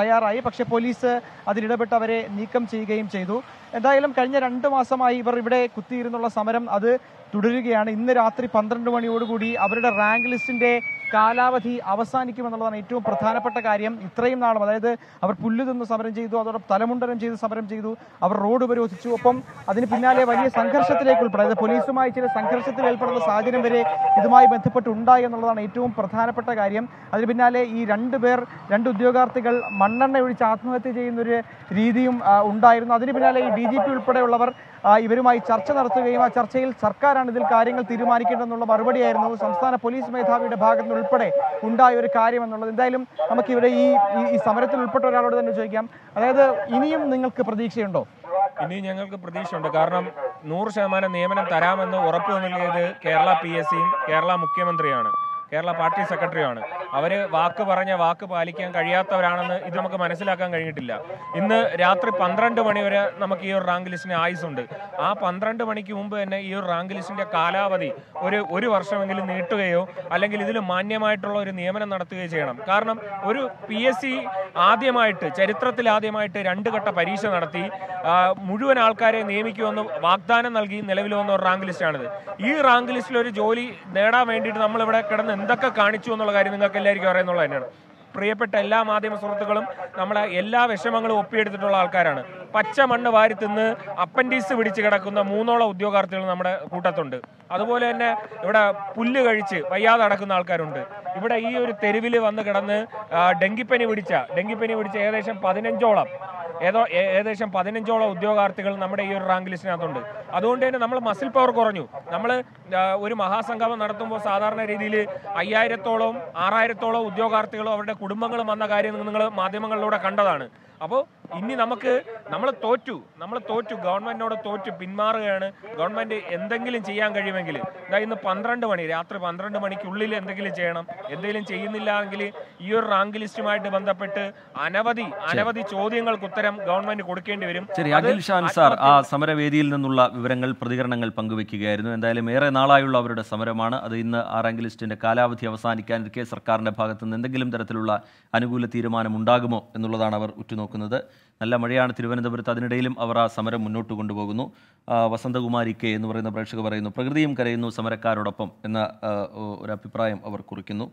തയ്യാറായി പക്ഷേ പോലീസ് അതിലിടപെട്ട് അവരെ നീക്കം ചെയ്യുകയും പറയുകയും ചെയ്തു എന്തായാലും കഴിഞ്ഞ രണ്ട് മാസമായി ഇവർ ഇവിടെ കുത്തിയിരുന്നുള്ള സമരം അത് തുടരുകയാണ് ഇന്ന് രാത്രി പന്ത്രണ്ട് മണിയോടുകൂടി അവരുടെ റാങ്ക് ലിസ്റ്റിന്റെ കാലാവധി അവസാനിക്കുമെന്നുള്ളതാണ് ഏറ്റവും പ്രധാനപ്പെട്ട കാര്യം ഇത്രയും നാളും അതായത് അവർ പുല്ല് തിന്ന് സമരം ചെയ്തു അതോടൊപ്പം തലമുണ്ടനം ചെയ്ത് സമരം ചെയ്തു അവർ റോഡ് ഉപരോധിച്ചു ഒപ്പം അതിന് പിന്നാലെ വലിയ സംഘർഷത്തിലേക്ക് ഉൾപ്പെടെ അതായത് പോലീസുമായി ചില സംഘർഷത്തിൽ ഏർപ്പെടുന്ന സാഹചര്യം വരെ ഇതുമായി ബന്ധപ്പെട്ടുണ്ടായി എന്നുള്ളതാണ് ഏറ്റവും പ്രധാനപ്പെട്ട കാര്യം അതിന് പിന്നാലെ ഈ രണ്ട് പേർ രണ്ട് ഉദ്യോഗാർത്ഥികൾ മണ്ണെണ്ണ ഒഴിച്ച് ആത്മഹത്യ ചെയ്യുന്നൊരു രീതിയും ഉണ്ടായിരുന്നു അതിന് പിന്നാലെ ഈ ഡി ജി പി ഉൾപ്പെടെയുള്ളവർ ഇവരുമായി ചർച്ച നടത്തുകയും ആ ചർച്ചയിൽ സർക്കാരാണ് ഇതിൽ കാര്യങ്ങൾ തീരുമാനിക്കേണ്ടതെന്നുള്ള മറുപടിയായിരുന്നു സംസ്ഥാന പോലീസ് മേധാവിയുടെ ഭാഗത്ത് ഉൾപ്പെടെ ഉണ്ടായ ഒരു കാര്യമെന്നുള്ളത് എന്തായാലും നമുക്കിവിടെ ഈ ഈ സമരത്തിൽ ഉൾപ്പെട്ട ഒരാളോട് തന്നെ ചോദിക്കാം അതായത് ഇനിയും നിങ്ങൾക്ക് പ്രതീക്ഷയുണ്ടോ ഇനി ഞങ്ങൾക്ക് പ്രതീക്ഷയുണ്ട് കാരണം നൂറ് ശതമാനം നിയമനം തരാമെന്ന് ഉറപ്പ് നൽകിയത് കേരള പി എസ് സിയും കേരള മുഖ്യമന്ത്രിയാണ് കേരള പാർട്ടി സെക്രട്ടറിയുമാണ് അവർ വാക്ക് പറഞ്ഞ വാക്ക് പാലിക്കാൻ കഴിയാത്തവരാണെന്ന് ഇത് നമുക്ക് മനസ്സിലാക്കാൻ കഴിഞ്ഞിട്ടില്ല ഇന്ന് രാത്രി പന്ത്രണ്ട് മണി വരെ നമുക്ക് ഈ ഒരു റാങ്ക് ലിസ്റ്റിന് ആയുസുണ്ട് ആ പന്ത്രണ്ട് മണിക്ക് മുമ്പ് തന്നെ ഈ ഒരു റാങ്ക് ലിസ്റ്റിന്റെ കാലാവധി ഒരു ഒരു വർഷമെങ്കിലും നീട്ടുകയോ അല്ലെങ്കിൽ ഇതിൽ മാന്യമായിട്ടുള്ള ഒരു നിയമനം നടത്തുകയോ ചെയ്യണം കാരണം ഒരു പി എസ് സി ആദ്യമായിട്ട് ചരിത്രത്തിൽ ആദ്യമായിട്ട് രണ്ട് ഘട്ട പരീക്ഷ നടത്തി മുഴുവൻ ആൾക്കാരെ നിയമിക്കുമെന്ന് വാഗ്ദാനം നൽകി നിലവിൽ വന്ന ഒരു റാങ്ക് ലിസ്റ്റാണിത് ഈ റാങ്ക് ലിസ്റ്റിൽ ഒരു ജോലി നേടാൻ വേണ്ടിയിട്ട് നമ്മളിവിടെ കിടന്ന് എന്തൊക്കെ കാണിച്ചു എന്നുള്ള കാര്യം നിങ്ങൾക്ക് എല്ലാവർക്കും അറിയുന്നുള്ളത് തന്നെയാണ് പ്രിയപ്പെട്ട എല്ലാ മാധ്യമ സുഹൃത്തുക്കളും നമ്മളെ എല്ലാ വിഷമങ്ങളും ഒപ്പിയെടുത്തിട്ടുള്ള ആൾക്കാരാണ് പച്ച മണ്ണ് വാരി തിന്ന് അപ്പൻഡീസ് പിടിച്ച് കിടക്കുന്ന മൂന്നോളം ഉദ്യോഗാർത്ഥികൾ നമ്മുടെ കൂട്ടത്തുണ്ട് അതുപോലെ തന്നെ ഇവിടെ പുല്ല് കഴിച്ച് വയ്യാതെ അടക്കുന്ന ആൾക്കാരുണ്ട് ഇവിടെ ഈ ഒരു തെരുവിൽ വന്ന് കിടന്ന് ഡെങ്കിപ്പനി പിടിച്ച ഡെങ്കിപ്പനി പിടിച്ച ഏകദേശം പതിനഞ്ചോളം ഏതോ ഏകദേശം പതിനഞ്ചോളം ഉദ്യോഗാർത്ഥികൾ നമ്മുടെ ഈ ഒരു റാങ്ക് ലിസ്റ്റിനകത്തുണ്ട് അതുകൊണ്ട് തന്നെ നമ്മൾ മസിൽ പവർ കുറഞ്ഞു നമ്മൾ ഒരു മഹാസംഗമം നടത്തുമ്പോൾ സാധാരണ രീതിയിൽ അയ്യായിരത്തോളം ആറായിരത്തോളം ഉദ്യോഗാർത്ഥികളും അവരുടെ കുടുംബങ്ങളും വന്ന കാര്യം നിങ്ങൾ മാധ്യമങ്ങളിലൂടെ കണ്ടതാണ് അപ്പോൾ ഇനി നമുക്ക് നമ്മൾ തോറ്റു നമ്മൾ തോറ്റു ഗവൺമെൻറ്റിനോട് തോറ്റു പിന്മാറുകയാണ് ഗവൺമെൻറ് എന്തെങ്കിലും ചെയ്യാൻ കഴിയുമെങ്കിൽ ഇതാ ഇന്ന് പന്ത്രണ്ട് മണി രാത്രി പന്ത്രണ്ട് മണിക്കുള്ളിൽ എന്തെങ്കിലും ചെയ്യണം എന്തെങ്കിലും ചെയ്യുന്നില്ല എങ്കിൽ ഈ ഒരു റാങ്ക് ലിസ്റ്റുമായിട്ട് ബന്ധപ്പെട്ട് അനവധി അനവധി ചോദ്യങ്ങൾക്ക് ഉത്തരം ഗവൺമെന്റ് കൊടുക്കേണ്ടി വരും ശരി അഖിൽ ഷാൻ സാർ ആ സമരവേദിയിൽ നിന്നുള്ള വിവരങ്ങൾ പ്രതികരണങ്ങൾ പങ്കുവെക്കുകയായിരുന്നു എന്തായാലും ഏറെ നാളായുള്ള അവരുടെ സമരമാണ് അത് ഇന്ന് ആ റാങ്ക് ലിസ്റ്റിന്റെ കാലാവധി അവസാനിക്കാൻ അവസാനിക്കാനിരിക്കെ സർക്കാരിന്റെ ഭാഗത്തുനിന്ന് എന്തെങ്കിലും തരത്തിലുള്ള അനുകൂല തീരുമാനം ഉണ്ടാകുമോ എന്നുള്ളതാണ് അവർ ഉറ്റുനോക്കുന്നത് നോക്കുന്നത് നല്ല മഴയാണ് തിരുവനന്തപുരത്ത് അതിനിടയിലും അവർ ആ സമരം മുന്നോട്ട് കൊണ്ടുപോകുന്നു വസന്തകുമാരി കെ എന്ന് പറയുന്ന പ്രേക്ഷകർ പറയുന്നു പ്രകൃതിയും കരയുന്നു സമരക്കാരോടൊപ്പം എന്ന ഒരു അഭിപ്രായം അവർ കുറിക്കുന്നു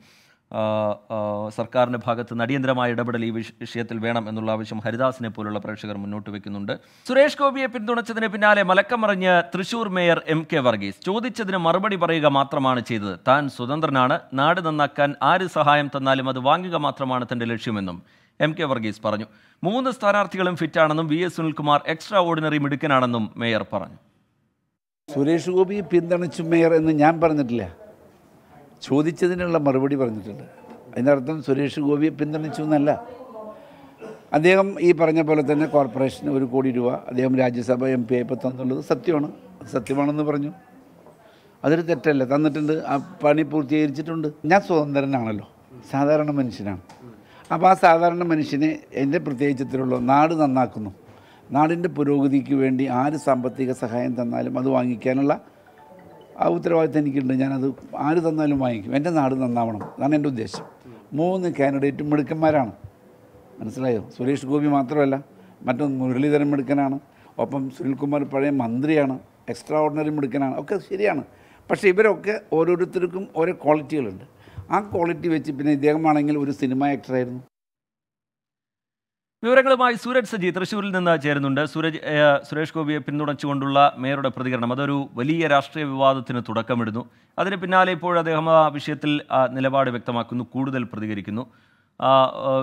സർക്കാരിൻ്റെ ഭാഗത്ത് നടിയന്തരമായ ഇടപെടൽ ഈ വിഷയത്തിൽ വേണം എന്നുള്ള ആവശ്യം ഹരിദാസിനെ പോലുള്ള പ്രേക്ഷകർ മുന്നോട്ട് വെക്കുന്നുണ്ട് സുരേഷ് ഗോപിയെ പിന്തുണച്ചതിന് പിന്നാലെ മലക്കമറിഞ്ഞ് Thrissur mayor M K Varghese ചോദിച്ചതിന് മറുപടി പറയുക മാത്രമാണ് ചെയ്തത് താൻ സ്വതന്ത്രനാണ് നാട് നന്നാക്കാൻ ആര് സഹായം തന്നാലും അത് വാങ്ങുക മാത്രമാണ് തൻ്റെ ലക്ഷ്യമെന്നും എം കെ വർഗീസ് പറഞ്ഞു മൂന്ന് സ്ഥാനാർത്ഥികളും ഫിറ്റാണെന്നും V S Sunilkumar extraordinary മിടുക്കനാണെന്നും മേയർ പറഞ്ഞു സുരേഷ് ഗോപിയെ പിന്തുണച്ചു മേയർ എന്ന് ഞാൻ പറഞ്ഞിട്ടില്ല ചോദിച്ചതിനുള്ള മറുപടി പറഞ്ഞിട്ടുണ്ട് അതിനർത്ഥം സുരേഷ് ഗോപിയെ പിന്തുണച്ചു എന്നല്ല അദ്ദേഹം ഈ പറഞ്ഞ പോലെ തന്നെ കോർപ്പറേഷന് ഒരു കോടി രൂപ അദ്ദേഹം രാജ്യസഭ എം പി ആയപ്പോൾ തന്നുള്ളത് സത്യമാണ് സത്യമാണെന്ന് പറഞ്ഞു അതൊരു തെറ്റല്ല തന്നിട്ടുണ്ട് ആ പണി പൂർത്തീകരിച്ചിട്ടുണ്ട് ഞാൻ സ്വതന്ത്രനാണല്ലോ സാധാരണ മനുഷ്യനാണ് അപ്പോൾ ആ സാധാരണ മനുഷ്യനെ എൻ്റെ പ്രത്യേകിച്ച് നാട് നന്നാക്കുന്നു നാടിൻ്റെ പുരോഗതിക്ക് വേണ്ടി ആര് സാമ്പത്തിക സഹായം തന്നാലും അത് വാങ്ങിക്കാനുള്ള ആ ഉത്തരവാദിത്തം എനിക്കുണ്ട് ഞാനത് ആര് തന്നാലും വാങ്ങിക്കും എൻ്റെ നാട് നന്നാവണം അതാണ് എൻ്റെ ഉദ്ദേശം മൂന്ന് കാൻഡിഡേറ്റും മിടുക്കന്മാരാണ് മനസ്സിലായോ സുരേഷ് ഗോപി മാത്രമല്ല മറ്റൊന്ന് മുരളീധരൻ മിടുക്കനാണ് ഒപ്പം സുനിൽകുമാർ പഴയ മന്ത്രിയാണ് എക്സ്ട്രാ ഓർഡിനറി മിടുക്കനാണ് ഒക്കെ ശരിയാണ് പക്ഷേ ഇവരൊക്കെ ഓരോരുത്തർക്കും ഓരോ ക്വാളിറ്റികളുണ്ട് ആ ക്വാളിറ്റി വെച്ച് പിന്നെ ഇദ്ദേഹമാണെങ്കിൽ ഒരു സിനിമ ആക്ടറായിരുന്നു വിവരങ്ങളുമായി സൂരജ് സജി തൃശ്ശൂരിൽ നിന്ന് ചേരുന്നുണ്ട് സൂരജ് സുരേഷ് ഗോപിയെ പിന്തുണച്ചുകൊണ്ടുള്ള മേയറുടെ പ്രതികരണം അതൊരു വലിയ രാഷ്ട്രീയ വിവാദത്തിന് തുടക്കമിടുന്നു അതിന് പിന്നാലെ ഇപ്പോൾ അദ്ദേഹം ആ വിഷയത്തിൽ നിലപാട് വ്യക്തമാക്കുന്നു കൂടുതൽ പ്രതികരിക്കുന്നു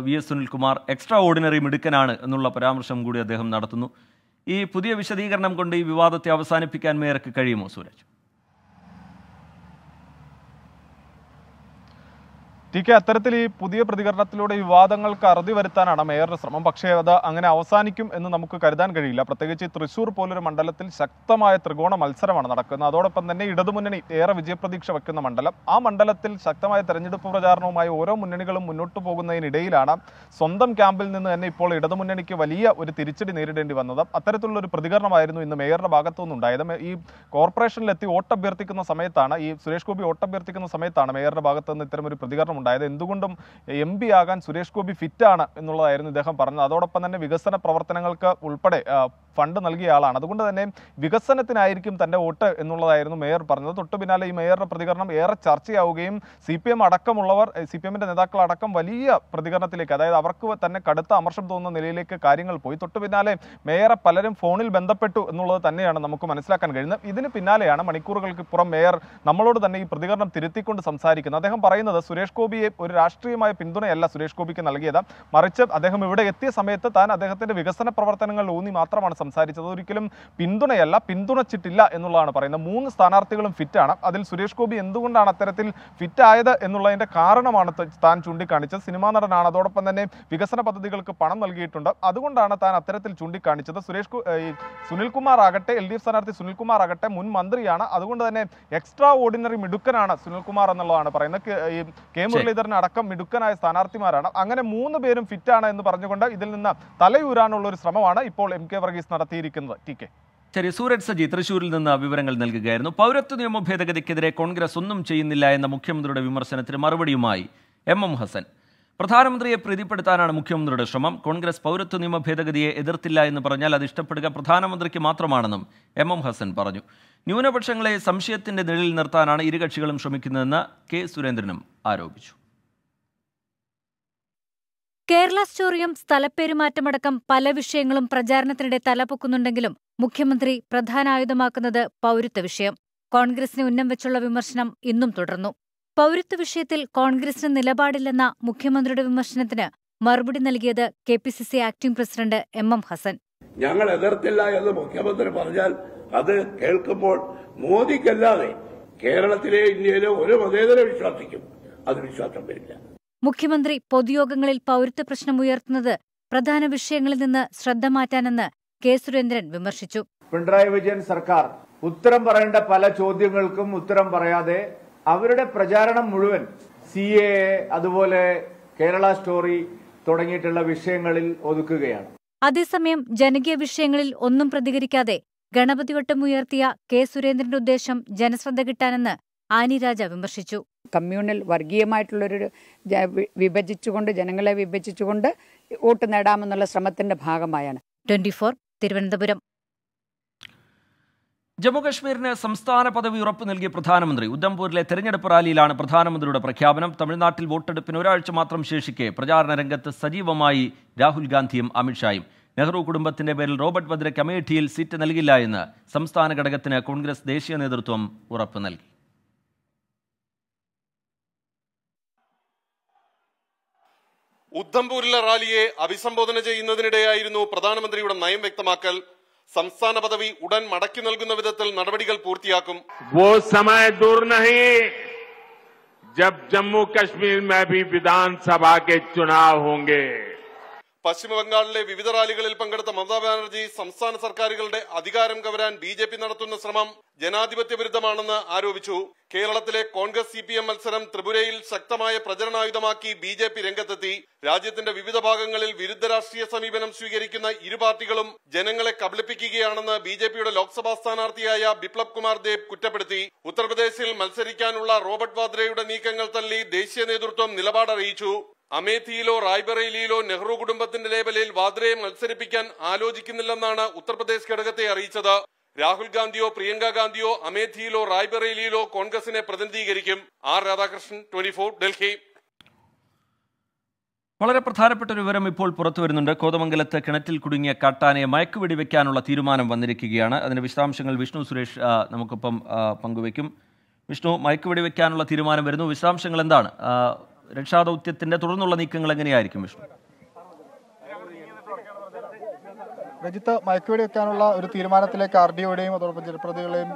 V S Sunilkumar extraordinary മിടുക്കനാണ് എന്നുള്ള പരാമർശം കൂടി അദ്ദേഹം നടത്തുന്നു ഈ പുതിയ വിശദീകരണം കൊണ്ട് ഈ വിവാദത്തെ അവസാനിപ്പിക്കാൻ മേയർക്ക് കഴിയുമോ സൂരജ് ടി കെ അത്തരത്തിൽ ഈ പുതിയ പ്രതികരണത്തിലൂടെ വിവാദങ്ങൾക്ക് അറുതി വരുത്താനാണ് മേയറുടെ ശ്രമം പക്ഷേ അത് അങ്ങനെ അവസാനിക്കും എന്ന് നമുക്ക് കരുതാൻ കഴിയില്ല പ്രത്യേകിച്ച് തൃശൂർ പോലൊരു മണ്ഡലത്തിൽ ശക്തമായ ത്രികോണ മത്സരമാണ് നടക്കുന്നത് അതോടൊപ്പം തന്നെ ഇടതുമുന്നണി ഏറെ വിജയപ്രതീക്ഷ വെക്കുന്ന മണ്ഡലം ആ മണ്ഡലത്തിൽ ശക്തമായ തെരഞ്ഞെടുപ്പ് പ്രചാരണവുമായി ഓരോ മുന്നണികളും മുന്നോട്ട് പോകുന്നതിനിടയിലാണ് സ്വന്തം ക്യാമ്പിൽ നിന്ന് തന്നെ ഇപ്പോൾ ഇടതുമുന്നണിക്ക് വലിയ ഒരു തിരിച്ചടി നേരിടേണ്ടി വന്നത് അത്തരത്തിലുള്ള ഒരു പ്രതികരണമായിരുന്നു ഇന്ന് മേയറുടെ ഭാഗത്തു നിന്നുണ്ടായത് ഈ കോർപ്പറേഷനിലെത്തി അഭ്യർത്ഥിക്കുന്ന സമയത്താണ് ഈ സുരേഷ് ഗോപി അഭ്യർത്ഥിക്കുന്ന സമയത്താണ് മേയറുടെ ഭാഗത്തു നിന്ന് ഇത്തരമൊരു പ്രതികരണം ഉണ്ടായത് എന്തുകൊണ്ടും എം പി ആകാൻ സുരേഷ് ഗോപി ഫിറ്റാണ് എന്നുള്ളതായിരുന്നു ഇദ്ദേഹം പറഞ്ഞത് അതോടൊപ്പം തന്നെ വികസന പ്രവർത്തനങ്ങൾക്ക് ഉൾപ്പെടെ ഫണ്ട് നൽകിയ ആളാണ് അതുകൊണ്ട് തന്നെ വികസനത്തിനായിരിക്കും തൻ്റെ വോട്ട് എന്നുള്ളതായിരുന്നു മേയർ പറഞ്ഞത് തൊട്ടു പിന്നാലെ ഈ മേയറുടെ പ്രതികരണം ഏറെ ചർച്ചയാവുകയും സി പി എം അടക്കമുള്ളവർ സി പി എമ്മിൻ്റെ നേതാക്കളടക്കം വലിയ പ്രതികരണത്തിലേക്ക് അതായത് അവർക്ക് തന്നെ കടുത്ത അമർഷം തോന്നുന്ന നിലയിലേക്ക് കാര്യങ്ങൾ പോയി തൊട്ടു പിന്നാലെ മേയറെ പലരും ഫോണിൽ ബന്ധപ്പെട്ടു എന്നുള്ളത് തന്നെയാണ് നമുക്ക് മനസ്സിലാക്കാൻ കഴിയുന്നത് ഇതിന് പിന്നാലെയാണ് മണിക്കൂറുകൾക്ക് പുറം മേയർ നമ്മളോട് തന്നെ ഈ പ്രതികരണം തിരുത്തിക്കൊണ്ട് സംസാരിക്കുന്നത് അദ്ദേഹം പറയുന്നത് സുരേഷ് ഗോപിയെ ഒരു രാഷ്ട്രീയമായ പിന്തുണയല്ല സുരേഷ് ഗോപിക്ക് നൽകിയത് മറിച്ച് അദ്ദേഹം ഇവിടെ എത്തിയ സമയത്ത് താൻ അദ്ദേഹത്തിൻ്റെ വികസന പ്രവർത്തനങ്ങളിൽ ഊന്നി മാത്രമാണ് സംസാരിച്ചത് ഒരിക്കലും പിന്തുണയല്ല പിന്തുണച്ചിട്ടില്ല എന്നുള്ളതാണ് പറയുന്നത് മൂന്ന് സ്ഥാനാർത്ഥികളും ഫിറ്റാണ് അതിൽ സുരേഷ് ഗോപി എന്തുകൊണ്ടാണ് അത്തരത്തിൽ ഫിറ്റായത് എന്നുള്ളതിൻ്റെ കാരണമാണ് താൻ ചൂണ്ടിക്കാണിച്ചത് സിനിമാ നടനാണ് അതോടൊപ്പം തന്നെ വികസന പദ്ധതികൾക്ക് പണം നൽകിയിട്ടുണ്ട് അതുകൊണ്ടാണ് താൻ അത്തരത്തിൽ ചൂണ്ടിക്കാണിച്ചത് സുരേഷ് സുനിൽകുമാർ ആകട്ടെ എൽ ഡി എഫ് സ്ഥാനാർത്ഥി സുനിൽകുമാർ ആകട്ടെ മുൻ മന്ത്രിയാണ് അതുകൊണ്ട് തന്നെ എക്സ്ട്രാ ഓർഡിനറി മിടുക്കനാണ് സുനിൽകുമാർ എന്നുള്ളതാണ് പറയുന്നത് ഈ കെ മുരളീധരൻ അടക്കം മിടുക്കനായ സ്ഥാനാർത്ഥിമാരാണ് അങ്ങനെ മൂന്ന് പേരും ഫിറ്റാണ് എന്ന് പറഞ്ഞുകൊണ്ട് ഇതിൽ നിന്ന് തലയൂരാനുള്ള ഒരു ശ്രമമാണ് ഇപ്പോൾ എം കെ വർഗീസ് നടത്തിയിരിക്കുന്നത് ടി കെ ശരി സൂരജ് സജി തൃശൂരിൽ നിന്ന് വിവരങ്ങൾ നൽകുകയായിരുന്നു പൗരത്വ നിയമ ഭേദഗതിക്കെതിരെ കോൺഗ്രസ് ഒന്നും ചെയ്യുന്നില്ല എന്ന മുഖ്യമന്ത്രിയുടെ വിമർശനത്തിന് മറുപടിയുമായി എം എം ഹസൻ പ്രധാനമന്ത്രിയെ പ്രീതിപ്പെടുത്താനാണ് മുഖ്യമന്ത്രിയുടെ ശ്രമം കോൺഗ്രസ് പൗരത്വ നിയമ ഭേദഗതിയെ എതിർത്തില്ല എന്ന് പറഞ്ഞാൽ അത് ഇഷ്ടപ്പെടുക പ്രധാനമന്ത്രിക്ക് മാത്രമാണെന്നും എം എം ഹസൻ പറഞ്ഞു ന്യൂനപക്ഷങ്ങളെ സംശയത്തിന്റെ നിഴലിൽ നിർത്താനാണ് ഇരുകക്ഷികളും ശ്രമിക്കുന്നതെന്ന് കെ സുരേന്ദ്രനും ആരോപിച്ചു കേരള സ്റ്റോറിയും സ്ഥലപ്പെരുമാറ്റമടക്കം പല വിഷയങ്ങളും പ്രചാരണത്തിനിടെ തലപൊക്കുന്നുണ്ടെങ്കിലും മുഖ്യമന്ത്രി ആയുധമാക്കുന്നത് പൗരത്വ വിഷയം കോൺഗ്രസിനെ ഉന്നം വെച്ചുള്ള വിമർശനം ഇന്നും തുടർന്നു പൗരത്വ വിഷയത്തിൽ കോൺഗ്രസിന് നിലപാടില്ലെന്ന മുഖ്യമന്ത്രിയുടെ വിമർശനത്തിന് മറുപടി നൽകിയത് K P C C acting president M M Hassan ഞങ്ങൾ എതിർത്തില്ല എന്ന് മുഖ്യമന്ത്രി പറഞ്ഞാൽ അത് കേൾക്കുമ്പോൾ മോദിക്കല്ലാതെ കേരളത്തിലെ ഇന്ത്യയിലെ ഒരു മതേതര വിശ്വാസിക്കും അത് വിശ്വാസം വരില്ല മുഖ്യമന്ത്രി പൊതുയോഗങ്ങളിൽ പൗരത്വ പ്രശ്നം ഉയർത്തുന്നത് പ്രധാന വിഷയങ്ങളിൽ നിന്ന് ശ്രദ്ധ മാറ്റാനെന്ന് കെ സുരേന്ദ്രൻ വിമർശിച്ചു പിണറായി വിജയൻ സർക്കാർ ഉത്തരം പറയേണ്ട പല ചോദ്യങ്ങൾക്കും ഉത്തരം പറയാതെ അവരുടെ പ്രചാരണം മുഴുവൻ സി എ അതുപോലെ കേരള സ്റ്റോറി തുടങ്ങിയിട്ടുള്ള വിഷയങ്ങളിൽ ഒതുക്കുകയാണ് അതേസമയം ജനകീയ വിഷയങ്ങളിൽ ഒന്നും പ്രതികരിക്കാതെ ഗണപതിവട്ടം ഉയർത്തിയ കെ സുരേന്ദ്രന്റെ ഉദ്ദേശം ജനശ്രദ്ധ കിട്ടാനെന്ന് ആനിരാജ വിമർശിച്ചു കമ്മ്യൂണൽ വർഗീയമായിട്ടുള്ളൊരു വിഭജിച്ചുകൊണ്ട് ജനങ്ങളെ വിഭജിച്ചുകൊണ്ട് വോട്ട് നേടാമെന്നുള്ള ശ്രമത്തിന്റെ ഭാഗമായാണ് ട്വന്റി ഫോർ തിരുവനന്തപുരം ജമ്മുകശ്മീരിന് സംസ്ഥാന പദവി ഉറപ്പ് നൽകിയ പ്രധാനമന്ത്രി ഉദ്ധംപൂരിലെ തെരഞ്ഞെടുപ്പ് റാലിയിലാണ് പ്രധാനമന്ത്രിയുടെ പ്രഖ്യാപനം തമിഴ്നാട്ടിൽ വോട്ടെടുപ്പിന് ഒരാഴ്ച മാത്രം ശേഷിക്കെ പ്രചാരണ രംഗത്ത് സജീവമായി രാഹുൽ ഗാന്ധിയും അമിത്ഷായും നെഹ്റു കുടുംബത്തിന്റെ പേരിൽ റോബർട്ട് വദ്ര കമ്മിറ്റിയിൽ സീറ്റ് നൽകില്ല എന്ന് സംസ്ഥാന ഘടകത്തിന് കോൺഗ്രസ് ദേശീയ നേതൃത്വം ഉറപ്പ് നൽകി ഉദ്ധംപൂരിലെ റാലിയെ അഭിസംബോധന ചെയ്യുന്നതിനിടെയായിരുന്നു പ്രധാനമന്ത്രിയുടെ നയം വ്യക്തമാക്കൽ സംസ്ഥാന പദവി ഉടൻ മടക്കി നൽകുന്ന വിധത്തിൽ നടപടികൾ പൂർത്തിയാക്കും ജബ് ജമ്മു കശ്മീർ വിധാൻസഭാ ചുനാവ് ഹോങ്കെ പശ്ചിമബംഗാളിലെ വിവിധ റാലികളിൽ പങ്കെടുത്ത മമതാ ബാനർജി സംസ്ഥാന സർക്കാരുകളുടെ അധികാരം കവരാൻ ബി നടത്തുന്ന ശ്രമം ജനാധിപത്യ വിരുദ്ധമാണെന്ന് ആരോപിച്ചു കേരളത്തിലെ കോൺഗ്രസ് സി പി എം മത്സരം ത്രിപുരയിൽ ശക്തമായ പ്രചരണായുധമാക്കി ബി ജെ പി രംഗത്തെത്തി രാജ്യത്തിന്റെ വിവിധ ഭാഗങ്ങളിൽ വിരുദ്ധ രാഷ്ട്രീയ സമീപനം സ്വീകരിക്കുന്ന ഇരു പാർട്ടികളും ജനങ്ങളെ കബളിപ്പിക്കുകയാണെന്ന് ബി ജെ പിയുടെ ലോക്സഭാ സ്ഥാനാർത്ഥിയായ ബിപ്ലബ് കുമാർ ദേബ് കുറ്റപ്പെടുത്തി ഉത്തർപ്രദേശിൽ മത്സരിക്കാനുള്ള റോബർട്ട് വാദ്രയുടെ നീക്കങ്ങൾ തള്ളി ദേശീയ നേതൃത്വം നിലപാടറിയിച്ചു അമേത്തിയിലോ റായ്ബറേലിയിലോ നെഹ്റു കുടുംബത്തിന്റെ ലേബലിൽ വാദ്രയെ മത്സരിപ്പിക്കാൻ ആലോചിക്കുന്നില്ലെന്നാണ് ഉത്തർപ്രദേശ് ഘടകത്തെ അറിയിച്ചത് രാഹുൽ ഗാന്ധിയോ പ്രിയങ്ക ഗാന്ധിയോ അമേഠിയിലോ റായ്ബറേലിയിലോ കോൺഗ്രസിനെ പ്രതിനിധീകരിക്കും ആർ രാധാകൃഷ്ണൻ ട്വന്റി ഡൽഹി വളരെ പ്രധാനപ്പെട്ട ഒരു വിവരം ഇപ്പോൾ പുറത്തു വരുന്നുണ്ട് കോതമംഗലത്ത് കിണറ്റിൽ കുടുങ്ങിയ കാട്ടാനയെ വെക്കാനുള്ള തീരുമാനം വന്നിരിക്കുകയാണ് അതിന്റെ വിശദാംശങ്ങൾ വിഷ്ണു സുരേഷ് നമുക്കൊപ്പം പങ്കുവയ്ക്കും വിഷ്ണു വെക്കാനുള്ള തീരുമാനം വരുന്നു വിശദാംശങ്ങൾ എന്താണ് രക്ഷാദൗത്യത്തിന്റെ തുടർന്നുള്ള നീക്കങ്ങൾ എങ്ങനെയായിരിക്കും വിഷ്ണു മയക്കുവെടി വെക്കാനുള്ള ഒരു തീരുമാനത്തിലേക്ക് ആർ ഒയുടെയും അതോടൊപ്പം ജനപ്രതികളെയും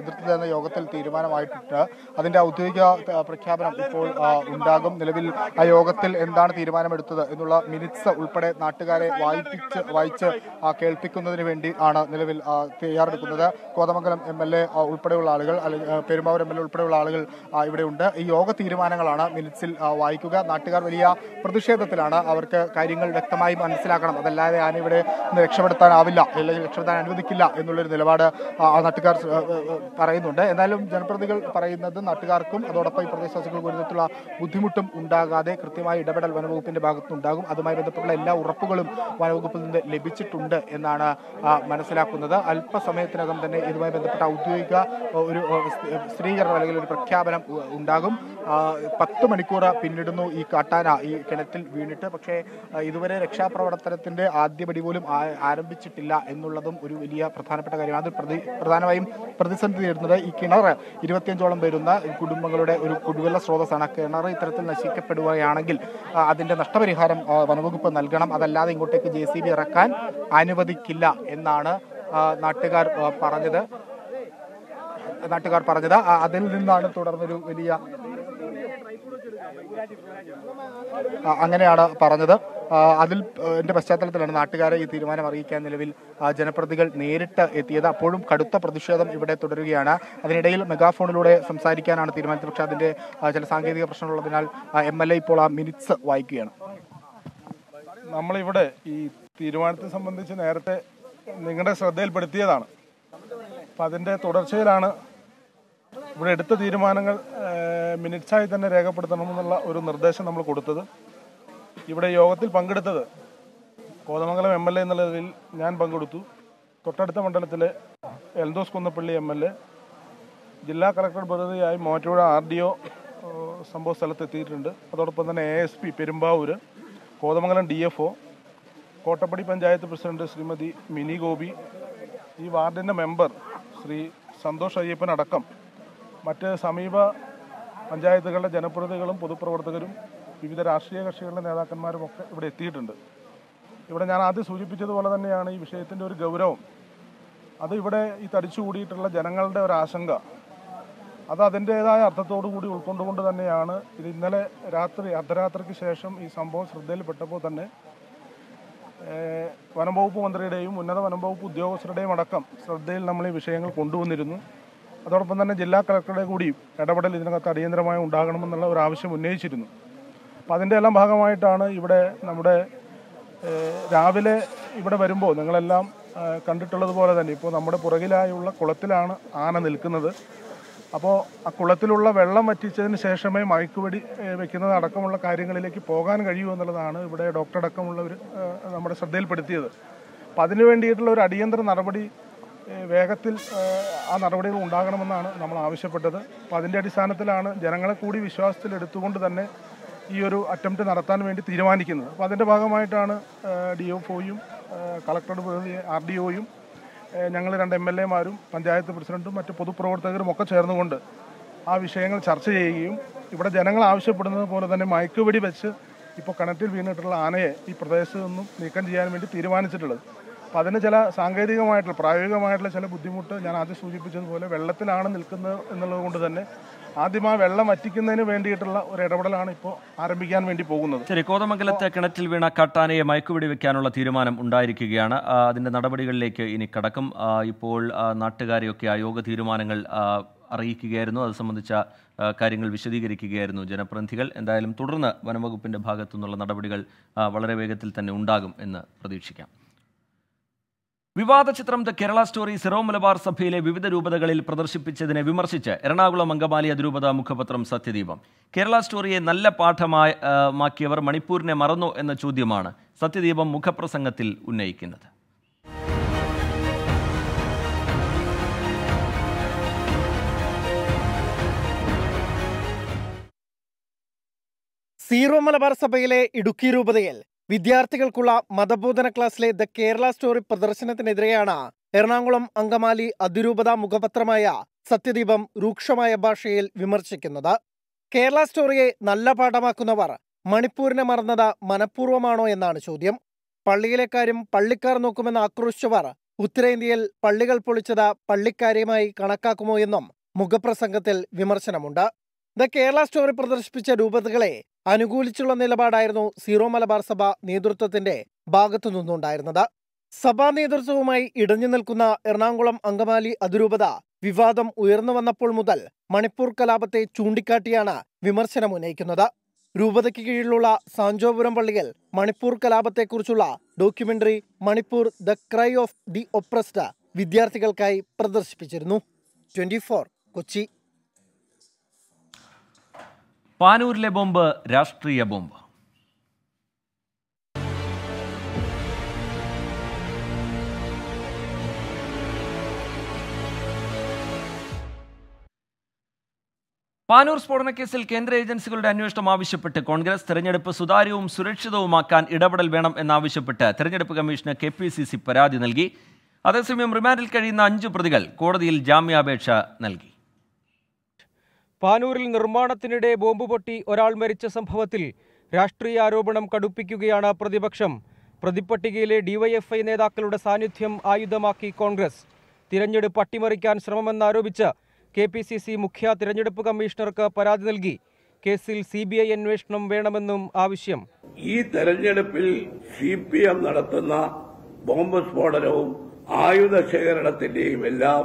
എതിർത്ത് തരുന്ന യോഗത്തിൽ തീരുമാനമായിട്ടുണ്ട് അതിന്റെ ഔദ്യോഗിക പ്രഖ്യാപനം ഇപ്പോൾ ഉണ്ടാകും നിലവിൽ ആ യോഗത്തിൽ എന്താണ് തീരുമാനമെടുത്തത് എന്നുള്ള മിനിറ്റ്സ് ഉൾപ്പെടെ നാട്ടുകാരെ വായിപ്പിച്ച് വായിച്ച് കേൾപ്പിക്കുന്നതിന് വേണ്ടി ആണ് നിലവിൽ തയ്യാറെടുക്കുന്നത് കോതമംഗലം എം എൽ എ ഉൾപ്പെടെയുള്ള ആളുകൾ അല്ലെങ്കിൽ പെരുമാവൂർ എം എൽ എ ഉൾപ്പെടെയുള്ള ആളുകൾ ഇവിടെയുണ്ട് ഈ യോഗ തീരുമാനങ്ങളാണ് മിനിറ്റ്സിൽ വായിക്കുക നാട്ടുകാർ വലിയ പ്രതിഷേധത്തിലാണ് അവർക്ക് കാര്യങ്ങൾ വ്യക്തമായി മനസ്സിലാക്കണം അതല്ലാതെ ഞാനിവിടെ രക്ഷപ്പെടുത്താനാവില്ല അല്ലെങ്കിൽ രക്ഷപ്പെടുത്താൻ അനുവദിക്കില്ല എന്നുള്ളൊരു നിലപാട് ആ നാട്ടുകാർ പറയുന്നുണ്ട് എന്നാലും ജനപ്രതികൾ പറയുന്നത് നാട്ടുകാർക്കും അതോടൊപ്പം ഈ പ്രദേശവാസികൾക്കും ഗുരുതരത്തിലുള്ള ബുദ്ധിമുട്ടും ഉണ്ടാകാതെ കൃത്യമായ ഇടപെടൽ വനവകുപ്പിന്റെ ഭാഗത്തുനിന്നുണ്ടാകും അതുമായി ബന്ധപ്പെട്ടുള്ള എല്ലാ ഉറപ്പുകളും വനവകുപ്പിൽ നിന്ന് ലഭിച്ചിട്ടുണ്ട് എന്നാണ് മനസ്സിലാക്കുന്നത് അല്പസമയത്തിനകം തന്നെ ഇതുമായി ബന്ധപ്പെട്ട ഔദ്യോഗിക ഒരു സ്ഥിരീകരണം അല്ലെങ്കിൽ ഒരു പ്രഖ്യാപനം ഉണ്ടാകും പത്ത് മണിക്കൂർ പിന്നിടുന്നു ഈ കാട്ടാന ഈ കിണറ്റിൽ വീണിട്ട് പക്ഷേ ഇതുവരെ രക്ഷാപ്രവർത്തനത്തിന്റെ ആദ്യപടി പോലും ആരംഭിച്ചിട്ടില്ല എന്നുള്ളതും ഒരു വലിയ പ്രധാനപ്പെട്ട കാര്യമാണ് അത് പ്രതി പ്രധാനമായും പ്രതിസന്ധി നേരിടുന്നത് ഈ കിണർ ഇരുപത്തിയഞ്ചോളം വരുന്ന കുടുംബങ്ങളുടെ ഒരു കുടിവെള്ള സ്രോതസ്സാണ് കിണർ ഇത്തരത്തിൽ നശിക്കപ്പെടുകയാണെങ്കിൽ അതിൻ്റെ നഷ്ടപരിഹാരം വനവകുപ്പ് നൽകണം അതല്ലാതെ ഇങ്ങോട്ടേക്ക് ജെ സി ബി ഇറക്കാൻ അനുവദിക്കില്ല എന്നാണ് നാട്ടുകാർ പറഞ്ഞത് നാട്ടുകാർ പറഞ്ഞത് അതിൽ നിന്നാണ് തുടർന്നൊരു വലിയ അങ്ങനെയാണ് പറഞ്ഞത് അതിൽ എന്റെ പശ്ചാത്തലത്തിലാണ് നാട്ടുകാരെ ഈ തീരുമാനം അറിയിക്കാൻ നിലവിൽ ജനപ്രതികൾ നേരിട്ട് എത്തിയത് അപ്പോഴും കടുത്ത പ്രതിഷേധം ഇവിടെ തുടരുകയാണ് അതിനിടയിൽ മെഗാഫോണിലൂടെ സംസാരിക്കാനാണ് തീരുമാനത്തിൽ പക്ഷേ അതിന്റെ ചില സാങ്കേതിക പ്രശ്നങ്ങളുള്ളതിനാൽ എം എൽ എ ഇപ്പോൾ ആ മിനിറ്റ്സ് വായിക്കുകയാണ് നമ്മളിവിടെ ഈ തീരുമാനത്തെ സംബന്ധിച്ച് നേരത്തെ നിങ്ങളുടെ ശ്രദ്ധയിൽപ്പെടുത്തിയതാണ് അപ്പം അതിൻ്റെ തുടർച്ചയിലാണ് ഇവിടെ എടുത്ത തീരുമാനങ്ങൾ മിനിറ്റ്സായി തന്നെ രേഖപ്പെടുത്തണമെന്നുള്ള ഒരു നിർദ്ദേശം നമ്മൾ കൊടുത്തത് ഇവിടെ യോഗത്തിൽ പങ്കെടുത്തത് കോതമംഗലം എം എൽ എ എന്നുള്ളതിൽ നിലയിൽ ഞാൻ പങ്കെടുത്തു തൊട്ടടുത്ത മണ്ഡലത്തിലെ Eldhose Kunnappilly M L A ജില്ലാ കളക്ടർ പ്രതിനിധിയായി മോറ്റുപുഴ ആർ ഡി ഒ സംഭവ സ്ഥലത്തെത്തിയിട്ടുണ്ട് അതോടൊപ്പം തന്നെ A S P Perumbavoor Kothamangalam D F O Kottappady panchayat president Srimathi Mini Gopi ഈ വാർഡിൻ്റെ മെമ്പർ ശ്രീ സന്തോഷ് അയ്യപ്പൻ അടക്കം മറ്റ് സമീപ പഞ്ചായത്തുകളുടെ ജനപ്രതിനിധികളും പൊതുപ്രവർത്തകരും വിവിധ രാഷ്ട്രീയ കക്ഷികളുടെ നേതാക്കന്മാരും ഒക്കെ ഇവിടെ എത്തിയിട്ടുണ്ട് ഇവിടെ ഞാൻ ആദ്യം സൂചിപ്പിച്ചതുപോലെ തന്നെയാണ് ഈ വിഷയത്തിൻ്റെ ഒരു ഗൗരവം അത് ഇവിടെ ഈ തടിച്ചുകൂടിയിട്ടുള്ള ജനങ്ങളുടെ ഒരു ആശങ്ക അത് അതിൻ്റേതായ അർത്ഥത്തോടു കൂടി ഉൾക്കൊണ്ടുകൊണ്ട് തന്നെയാണ് ഇത് ഇന്നലെ രാത്രി അർദ്ധരാത്രിക്ക് ശേഷം ഈ സംഭവം ശ്രദ്ധയിൽപ്പെട്ടപ്പോൾ തന്നെ വനംവകുപ്പ് മന്ത്രിയുടെയും ഉന്നത വനംവകുപ്പ് ഉദ്യോഗസ്ഥരുടെയും അടക്കം ശ്രദ്ധയിൽ നമ്മൾ ഈ വിഷയങ്ങൾ കൊണ്ടുവന്നിരുന്നു അതോടൊപ്പം തന്നെ ജില്ലാ കളക്ടറുടെ കൂടിയും ഇടപെടൽ ഇതിനകത്ത് അടിയന്തരമായി ഉണ്ടാകണമെന്നുള്ള ഒരു ആവശ്യം ഉന്നയിച്ചിരുന്നു അപ്പം അതിൻ്റെ എല്ലാം ഭാഗമായിട്ടാണ് ഇവിടെ നമ്മുടെ രാവിലെ ഇവിടെ വരുമ്പോൾ നിങ്ങളെല്ലാം കണ്ടിട്ടുള്ളതുപോലെ തന്നെ ഇപ്പോൾ നമ്മുടെ പുറകിലായുള്ള കുളത്തിലാണ് ആന നിൽക്കുന്നത് അപ്പോൾ ആ കുളത്തിലുള്ള വെള്ളം വറ്റിച്ചതിന് ശേഷമേ മയക്കുപടി വെക്കുന്നത് അടക്കമുള്ള കാര്യങ്ങളിലേക്ക് പോകാൻ കഴിയൂ എന്നുള്ളതാണ് ഇവിടെ ഡോക്ടർ അടക്കമുള്ളവർ നമ്മുടെ ശ്രദ്ധയിൽപ്പെടുത്തിയത് അപ്പം അതിനു വേണ്ടിയിട്ടുള്ള ഒരു അടിയന്തര നടപടി വേഗത്തിൽ ആ നടപടികൾ ഉണ്ടാകണമെന്നാണ് നമ്മൾ ആവശ്യപ്പെട്ടത് അപ്പോൾ അതിൻ്റെ അടിസ്ഥാനത്തിലാണ് ജനങ്ങളെ കൂടി വിശ്വാസത്തിലെടുത്തുകൊണ്ട് തന്നെ ഈ ഒരു അറ്റംപ്റ്റ് നടത്താൻ വേണ്ടി തീരുമാനിക്കുന്നത് അപ്പോൾ അതിൻ്റെ ഭാഗമായിട്ടാണ് ഡി എഫ് ഒയും കളക്ടറുടെ പ്രതിനിധി ആർ ഡി ഒയും ഞങ്ങൾ രണ്ട് എം എൽ എമാരും പഞ്ചായത്ത് പ്രസിഡന്റും മറ്റ് പൊതുപ്രവർത്തകരും ഒക്കെ ചേർന്നുകൊണ്ട് ആ വിഷയങ്ങൾ ചർച്ച ചെയ്യുകയും ഇവിടെ ജനങ്ങൾ ആവശ്യപ്പെടുന്നത് പോലെ തന്നെ മയക്കുവെടി വെച്ച് ഇപ്പോൾ കിണറ്റിൽ വീണിട്ടുള്ള ആനയെ ഈ പ്രദേശത്തു നിന്നും നീക്കം ചെയ്യാൻ വേണ്ടി തീരുമാനിച്ചിട്ടുള്ളത് അപ്പോൾ അതിന് ചില സാങ്കേതികമായിട്ടുള്ള പ്രായോഗികമായിട്ടുള്ള ചില ബുദ്ധിമുട്ട് ഞാൻ ആദ്യം സൂചിപ്പിച്ചതുപോലെ വെള്ളത്തിലാണ് നിൽക്കുന്നത് എന്നുള്ളത് കൊണ്ട് തന്നെ ആദ്യം ആ വെള്ളം വറ്റിക്കുന്നതിന് വേണ്ടിയിട്ടുള്ള ഒരു ഇടപെടലാണ് ഇപ്പോൾ ആരംഭിക്കാൻ വേണ്ടി പോകുന്നത് ശരി കോതമംഗലത്തെ കിണറ്റിൽ വീണ കട്ടാനയെ മയക്കുപിടി വെക്കാനുള്ള തീരുമാനം ഉണ്ടായിരിക്കുകയാണ് അതിൻ്റെ നടപടികളിലേക്ക് ഇനി കടക്കും ഇപ്പോൾ നാട്ടുകാരെയൊക്കെ യോഗ തീരുമാനങ്ങൾ അറിയിക്കുകയായിരുന്നു അത് സംബന്ധിച്ച കാര്യങ്ങൾ വിശദീകരിക്കുകയായിരുന്നു ജനപ്രതിനിധികൾ എന്തായാലും തുടർന്ന് വനംവകുപ്പിൻ്റെ ഭാഗത്തുനിന്നുള്ള നടപടികൾ വളരെ വേഗത്തിൽ തന്നെ ഉണ്ടാകും എന്ന് പ്രതീക്ഷിക്കാം വിവാദ ചിത്രം ദ കേരള സ്റ്റോറി സിറോ മലബാർ സഭയിലെ വിവിധ രൂപതകളിൽ പ്രദർശിപ്പിച്ചതിനെ വിമർശിച്ച് എറണാകുളം അങ്കമാലി അതിരൂപത മുഖപത്രം സത്യദീപം കേരള സ്റ്റോറിയെ നല്ല പാഠമാക്കിയവർ മണിപ്പൂരിനെ മറന്നു എന്ന ചോദ്യമാണ് സത്യദീപം മുഖപ്രസംഗത്തിൽ ഉന്നയിക്കുന്നത് സീറോ മലബാർ സഭയിലെ ഇടുക്കി രൂപതയിൽ വിദ്യാർത്ഥികൾക്കുള്ള മതബോധന ക്ലാസ്സിലെ ദ കേരള സ്റ്റോറി പ്രദർശനത്തിനെതിരെയാണ് എറണാകുളം അങ്കമാലി അതിരൂപത മുഖപത്രമായ സത്യദീപം രൂക്ഷമായ ഭാഷയിൽ വിമർശിക്കുന്നത് കേരള സ്റ്റോറിയെ നല്ല പാഠമാക്കുന്നവർ മണിപ്പൂരിനെ മറന്നത് മനഃപൂർവ്വമാണോ എന്നാണ് ചോദ്യം പള്ളിയിലെ കാര്യം പള്ളിക്കാർ നോക്കുമെന്ന് ആക്രോശിച്ചവർ ഉത്തരേന്ത്യയിൽ പള്ളികൾ പൊളിച്ചത് പള്ളിക്കാര്യമായി കണക്കാക്കുമോ എന്നും മുഖപ്രസംഗത്തിൽ വിമർശനമുണ്ട് ദ കേരള സ്റ്റോറി പ്രദർശിപ്പിച്ച രൂപതകളെ അനുകൂലിച്ചുള്ള നിലപാടായിരുന്നു സീറോ മലബാർ സഭ നേതൃത്വത്തിന്റെ ഭാഗത്തു നിന്നുണ്ടായിരുന്നത് സഭാ നേതൃത്വവുമായി ഇടഞ്ഞു നിൽക്കുന്ന എറണാകുളം അങ്കമാലി അതിരൂപത വിവാദം ഉയർന്നു വന്നപ്പോൾ മുതൽ മണിപ്പൂർ കലാപത്തെ ചൂണ്ടിക്കാട്ടിയാണ് വിമർശനം ഉന്നയിക്കുന്നത് രൂപതയ്ക്ക് കീഴിലുള്ള സാഞ്ചോപുരം പള്ളിയിൽ മണിപ്പൂർ കലാപത്തെക്കുറിച്ചുള്ള documentary Manipur the cry of the oppressed വിദ്യാർത്ഥികൾക്കായി പ്രദർശിപ്പിച്ചിരുന്നു ട്വന്റി കൊച്ചി പാനൂരിലെ ബോംബ് രാഷ്ട്രീയ ബോംബ് പാനൂർ സ്ഫോടനക്കേസിൽ കേന്ദ്ര ഏജൻസികളുടെ അന്വേഷണം ആവശ്യപ്പെട്ട് കോൺഗ്രസ് തെരഞ്ഞെടുപ്പ് സുതാര്യവും സുരക്ഷിതവുമാക്കാൻ ഇടപെടൽ വേണം എന്നാവശ്യപ്പെട്ട് തെരഞ്ഞെടുപ്പ് കമ്മീഷന് കെ പി സി സി പരാതി നൽകി അതേസമയം റിമാൻഡിൽ കഴിയുന്ന അഞ്ച് പ്രതികൾ കോടതിയിൽ ജാമ്യാപേക്ഷ നൽകി പാനൂരിൽ നിർമ്മാണത്തിനിടെ ബോംബ് പൊട്ടി ഒരാൾ മരിച്ച സംഭവത്തിൽ രാഷ്ട്രീയ ആരോപണം കടുപ്പിക്കുകയാണ് പ്രതിപക്ഷം പ്രതിപ്പട്ടികയിലെ ഡിവൈഎഫ്ഐ നേതാക്കളുടെ സാന്നിധ്യം ആയുധമാക്കി കോൺഗ്രസ് തിരഞ്ഞെടുപ്പ് അട്ടിമറിക്കാൻ ശ്രമമെന്നാരോപിച്ച് കെ പി സി സി മുഖ്യ തിരഞ്ഞെടുപ്പ് കമ്മീഷണർക്ക് പരാതി നൽകി കേസിൽ സി ബി ഐ അന്വേഷണം വേണമെന്നും ആവശ്യം ഈ തെരഞ്ഞെടുപ്പിൽ സി പി എം നടത്തുന്ന ബോംബ് സ്ഫോടനവും ആയുധ ശേഖരണത്തിന്റെയും എല്ലാം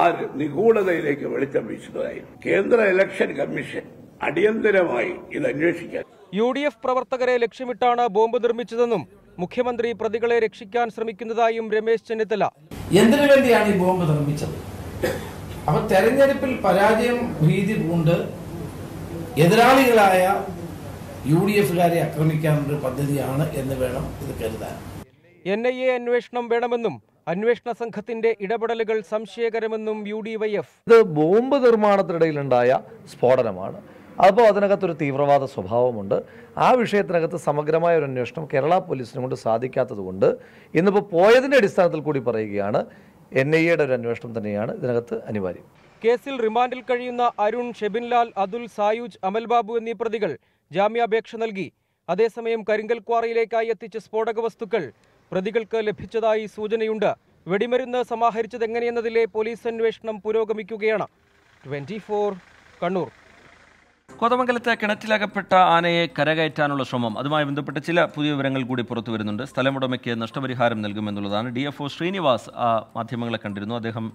ആ നിഗൂഢതയിലേക്ക് വെളിച്ചം വീശുന്നതായിരുന്നു കേന്ദ്ര ഇലക്ഷൻ കമ്മീഷൻ അടിയന്തരമായി ഇത് അന്വേഷിക്കാൻ യു ഡി എഫ് പ്രവർത്തകരെ ലക്ഷ്യമിട്ടാണ് ബോംബ് നിർമ്മിച്ചതെന്നും മുഖ്യമന്ത്രി പ്രതികളെ രക്ഷിക്കാൻ ശ്രമിക്കുന്നതായും രമേശ് ചെന്നിത്തല എന്തിനു വേണ്ടിയാണ് ഈ ബോംബ് നിർമ്മിച്ചത് അപ്പൊ തെരഞ്ഞെടുപ്പിൽ പരാജയം ഭീതി പൂണ്ട് എതിരാളികളായ യു ഡി എഫുകാരെ ആക്രമിക്കാനൊരു പദ്ധതിയാണ് എന്ന് വേണം ഇത് കരുതാൻ എൻ ഐ എ അന്വേഷണം വേണമെന്നും അന്വേഷണ സംഘത്തിന്റെ ഇടപെടലുകൾ സംശയകരമെന്നും യു ഡി വൈ എഫ് ഇത് ബോംബ് നിർമ്മാണത്തിനിടയിലുണ്ടായ സ്ഫോടനമാണ് അപ്പോൾ അതിനകത്തൊരു തീവ്രവാദ സ്വഭാവമുണ്ട് ആ വിഷയത്തിനകത്ത് സമഗ്രമായ ഒരു അന്വേഷണം കേരള പോലീസിനും കൊണ്ട് സാധിക്കാത്തതുകൊണ്ട് ഇന്നിപ്പോൾ പോയതിൻ്റെ അടിസ്ഥാനത്തിൽ കൂടി പറയുകയാണ് എൻ ഐ എയുടെ ഒരു അന്വേഷണം തന്നെയാണ് ഇതിനകത്ത് അനിവാര്യം കേസിൽ റിമാൻഡിൽ കഴിയുന്ന അരുൺ ഷെബിൻലാൽ അതുൽ സായൂജ് അമൽബാബു എന്നീ പ്രതികൾ ജാമ്യാപേക്ഷ നൽകി അതേസമയം ക്വാറിയിലേക്കായി എത്തിച്ച സ്ഫോടക വസ്തുക്കൾ പ്രതികൾക്ക് ലഭിച്ചതായി സൂചനയുണ്ട് വെടിമരുന്ന് സമാഹരിച്ചതെങ്ങനെയെന്നതിലെ പോലീസ് അന്വേഷണം പുരോഗമിക്കുകയാണ് ട്വന്റി കണ്ണൂർ കോതമംഗലത്തെ കിണറ്റിലകപ്പെട്ട ആനയെ കരകയറ്റാനുള്ള ശ്രമം അതുമായി ബന്ധപ്പെട്ട ചില പുതിയ വിവരങ്ങൾ കൂടി പുറത്തു വരുന്നുണ്ട് സ്ഥലമുടമയ്ക്ക് നഷ്ടപരിഹാരം നൽകുമെന്നുള്ളതാണ് ഡി എഫ് ഒ ശ്രീനിവാസ് മാധ്യമങ്ങളെ കണ്ടിരുന്നു അദ്ദേഹം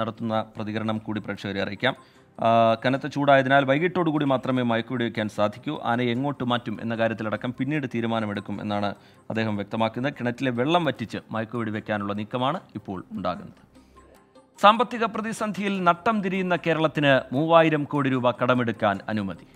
നടത്തുന്ന പ്രതികരണം കൂടി പ്രേക്ഷകരെ അറിയിക്കാം കനത്ത ചൂടായതിനാൽ വൈകിട്ടോടുകൂടി മാത്രമേ മയക്കുവെടിവെക്കാൻ സാധിക്കൂ ആനയെ എങ്ങോട്ട് മാറ്റും എന്ന കാര്യത്തിലടക്കം പിന്നീട് തീരുമാനമെടുക്കും എന്നാണ് അദ്ദേഹം വ്യക്തമാക്കുന്നത് കിണറ്റിലെ വെള്ളം വറ്റിച്ച് മയക്കുവെടിവെക്കാനുള്ള നീക്കമാണ് ഇപ്പോൾ ഉണ്ടാകുന്നത് സാമ്പത്തിക പ്രതിസന്ധിയിൽ നട്ടം തിരിയുന്ന കേരളത്തിന് മൂവായിരം കോടി രൂപ കടമെടുക്കാൻ അനുമതി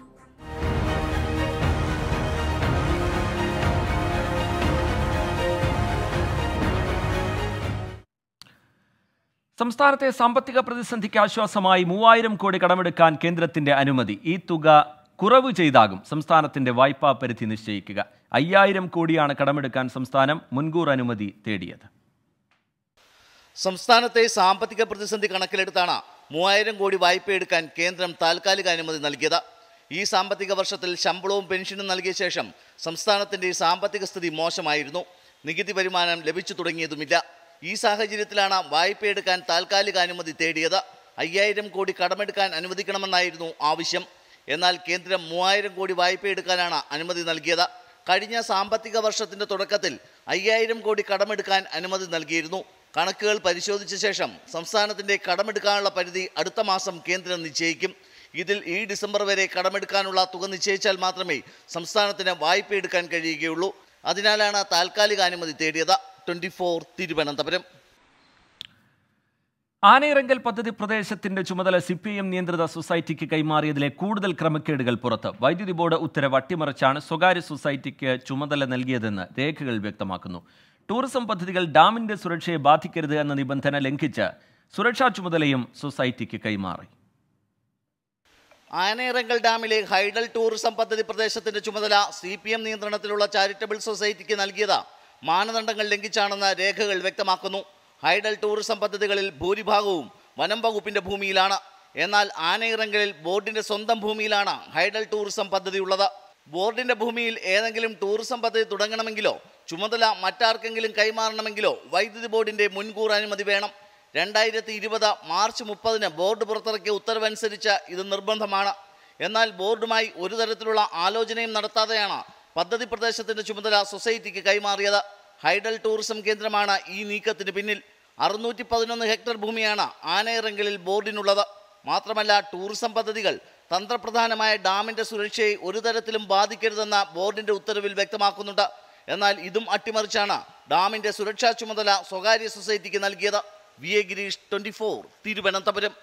സംസ്ഥാനത്തെ സാമ്പത്തിക പ്രതിസന്ധിക്ക് ആശ്വാസമായി മൂവായിരം കോടി കടമെടുക്കാൻ കേന്ദ്രത്തിന്റെ അനുമതി ഈ തുക കുറവ് ചെയ്താകും സംസ്ഥാനത്തിന്റെ വായ്പാ പരിധി നിശ്ചയിക്കുക അയ്യായിരം കോടിയാണ് കടമെടുക്കാൻ സംസ്ഥാനം മുൻകൂർ അനുമതി തേടിയത് സംസ്ഥാനത്തെ സാമ്പത്തിക പ്രതിസന്ധി കണക്കിലെടുത്താണ് മൂവായിരം കോടി വായ്പ എടുക്കാൻ കേന്ദ്രം താൽക്കാലിക അനുമതി നൽകിയത് ഈ സാമ്പത്തിക വർഷത്തിൽ ശമ്പളവും പെൻഷനും നൽകിയ ശേഷം സംസ്ഥാനത്തിന്റെ സാമ്പത്തിക സ്ഥിതി മോശമായിരുന്നു നികുതി വരുമാനം ലഭിച്ചു തുടങ്ങിയതുമില്ല ഈ സാഹചര്യത്തിലാണ് എടുക്കാൻ താൽക്കാലിക അനുമതി തേടിയത് അയ്യായിരം കോടി കടമെടുക്കാൻ അനുവദിക്കണമെന്നായിരുന്നു ആവശ്യം എന്നാൽ കേന്ദ്രം മൂവായിരം കോടി വായ്പ എടുക്കാനാണ് അനുമതി നൽകിയത് കഴിഞ്ഞ സാമ്പത്തിക വർഷത്തിൻ്റെ തുടക്കത്തിൽ അയ്യായിരം കോടി കടമെടുക്കാൻ അനുമതി നൽകിയിരുന്നു കണക്കുകൾ പരിശോധിച്ച ശേഷം സംസ്ഥാനത്തിൻ്റെ കടമെടുക്കാനുള്ള പരിധി അടുത്ത മാസം കേന്ദ്രം നിശ്ചയിക്കും ഇതിൽ ഈ ഡിസംബർ വരെ കടമെടുക്കാനുള്ള തുക നിശ്ചയിച്ചാൽ മാത്രമേ സംസ്ഥാനത്തിന് എടുക്കാൻ കഴിയുകയുള്ളൂ അതിനാലാണ് താൽക്കാലിക അനുമതി തേടിയത് ട്വന്റി ഫോർ തിരുവനന്തപുരം ആനയിറങ്കൽ പദ്ധതി പ്രദേശത്തിന്റെ ചുമതല സി പി എം നിയന്ത്രിത സൊസൈറ്റിക്ക് കൈമാറിയതിലെ കൂടുതൽ ക്രമക്കേടുകൾ പുറത്ത് വൈദ്യുതി ബോർഡ് ഉത്തരവ് അട്ടിമറിച്ചാണ് സ്വകാര്യ സൊസൈറ്റിക്ക് ചുമതല നൽകിയതെന്ന് രേഖകൾ വ്യക്തമാക്കുന്നു ടൂറിസം പദ്ധതികൾ ഡാമിന്റെ സുരക്ഷയെ ബാധിക്കരുത് എന്ന നിബന്ധന ലംഘിച്ച് സുരക്ഷാ ചുമതലയും സൊസൈറ്റിക്ക് കൈമാറി ആനയിറങ്കൽ ഡാമിലെ ഹൈഡൽ ടൂറിസം പദ്ധതി പ്രദേശത്തിന്റെ ചുമതല സി പി എം നിയന്ത്രണത്തിലുള്ള ചാരിറ്റബിൾ സൊസൈറ്റിക്ക് നൽകിയതാണ് മാനദണ്ഡങ്ങൾ ലംഘിച്ചാണെന്ന രേഖകൾ വ്യക്തമാക്കുന്നു ഹൈഡൽ ടൂറിസം പദ്ധതികളിൽ ഭൂരിഭാഗവും വനം വകുപ്പിൻ്റെ ഭൂമിയിലാണ് എന്നാൽ ആനയിറങ്കലിൽ ബോർഡിൻ്റെ സ്വന്തം ഭൂമിയിലാണ് ഹൈഡൽ ടൂറിസം പദ്ധതി ഉള്ളത് ബോർഡിൻ്റെ ഭൂമിയിൽ ഏതെങ്കിലും ടൂറിസം പദ്ധതി തുടങ്ങണമെങ്കിലോ ചുമതല മറ്റാർക്കെങ്കിലും കൈമാറണമെങ്കിലോ വൈദ്യുതി ബോർഡിൻ്റെ മുൻകൂർ അനുമതി വേണം രണ്ടായിരത്തി ഇരുപത് മാർച്ച് മുപ്പതിന് ബോർഡ് പുറത്തിറക്കിയ ഉത്തരവനുസരിച്ച് ഇത് നിർബന്ധമാണ് എന്നാൽ ബോർഡുമായി ഒരു തരത്തിലുള്ള ആലോചനയും നടത്താതെയാണ് പദ്ധതി പ്രദേശത്തിൻ്റെ ചുമതല സൊസൈറ്റിക്ക് കൈമാറിയത് ഹൈഡൽ ടൂറിസം കേന്ദ്രമാണ് ഈ നീക്കത്തിന് പിന്നിൽ അറുന്നൂറ്റി പതിനൊന്ന് ഹെക്ടർ ഭൂമിയാണ് ആനയിറങ്കലിൽ ബോർഡിനുള്ളത് മാത്രമല്ല ടൂറിസം പദ്ധതികൾ തന്ത്രപ്രധാനമായ ഡാമിൻ്റെ സുരക്ഷയെ ഒരു തരത്തിലും ബാധിക്കരുതെന്ന ബോർഡിൻ്റെ ഉത്തരവിൽ വ്യക്തമാക്കുന്നുണ്ട് എന്നാൽ ഇതും അട്ടിമറിച്ചാണ് ഡാമിൻ്റെ സുരക്ഷാ ചുമതല സ്വകാര്യ സൊസൈറ്റിക്ക് നൽകിയത് V A Gireesh twenty four Thiruvananthapuram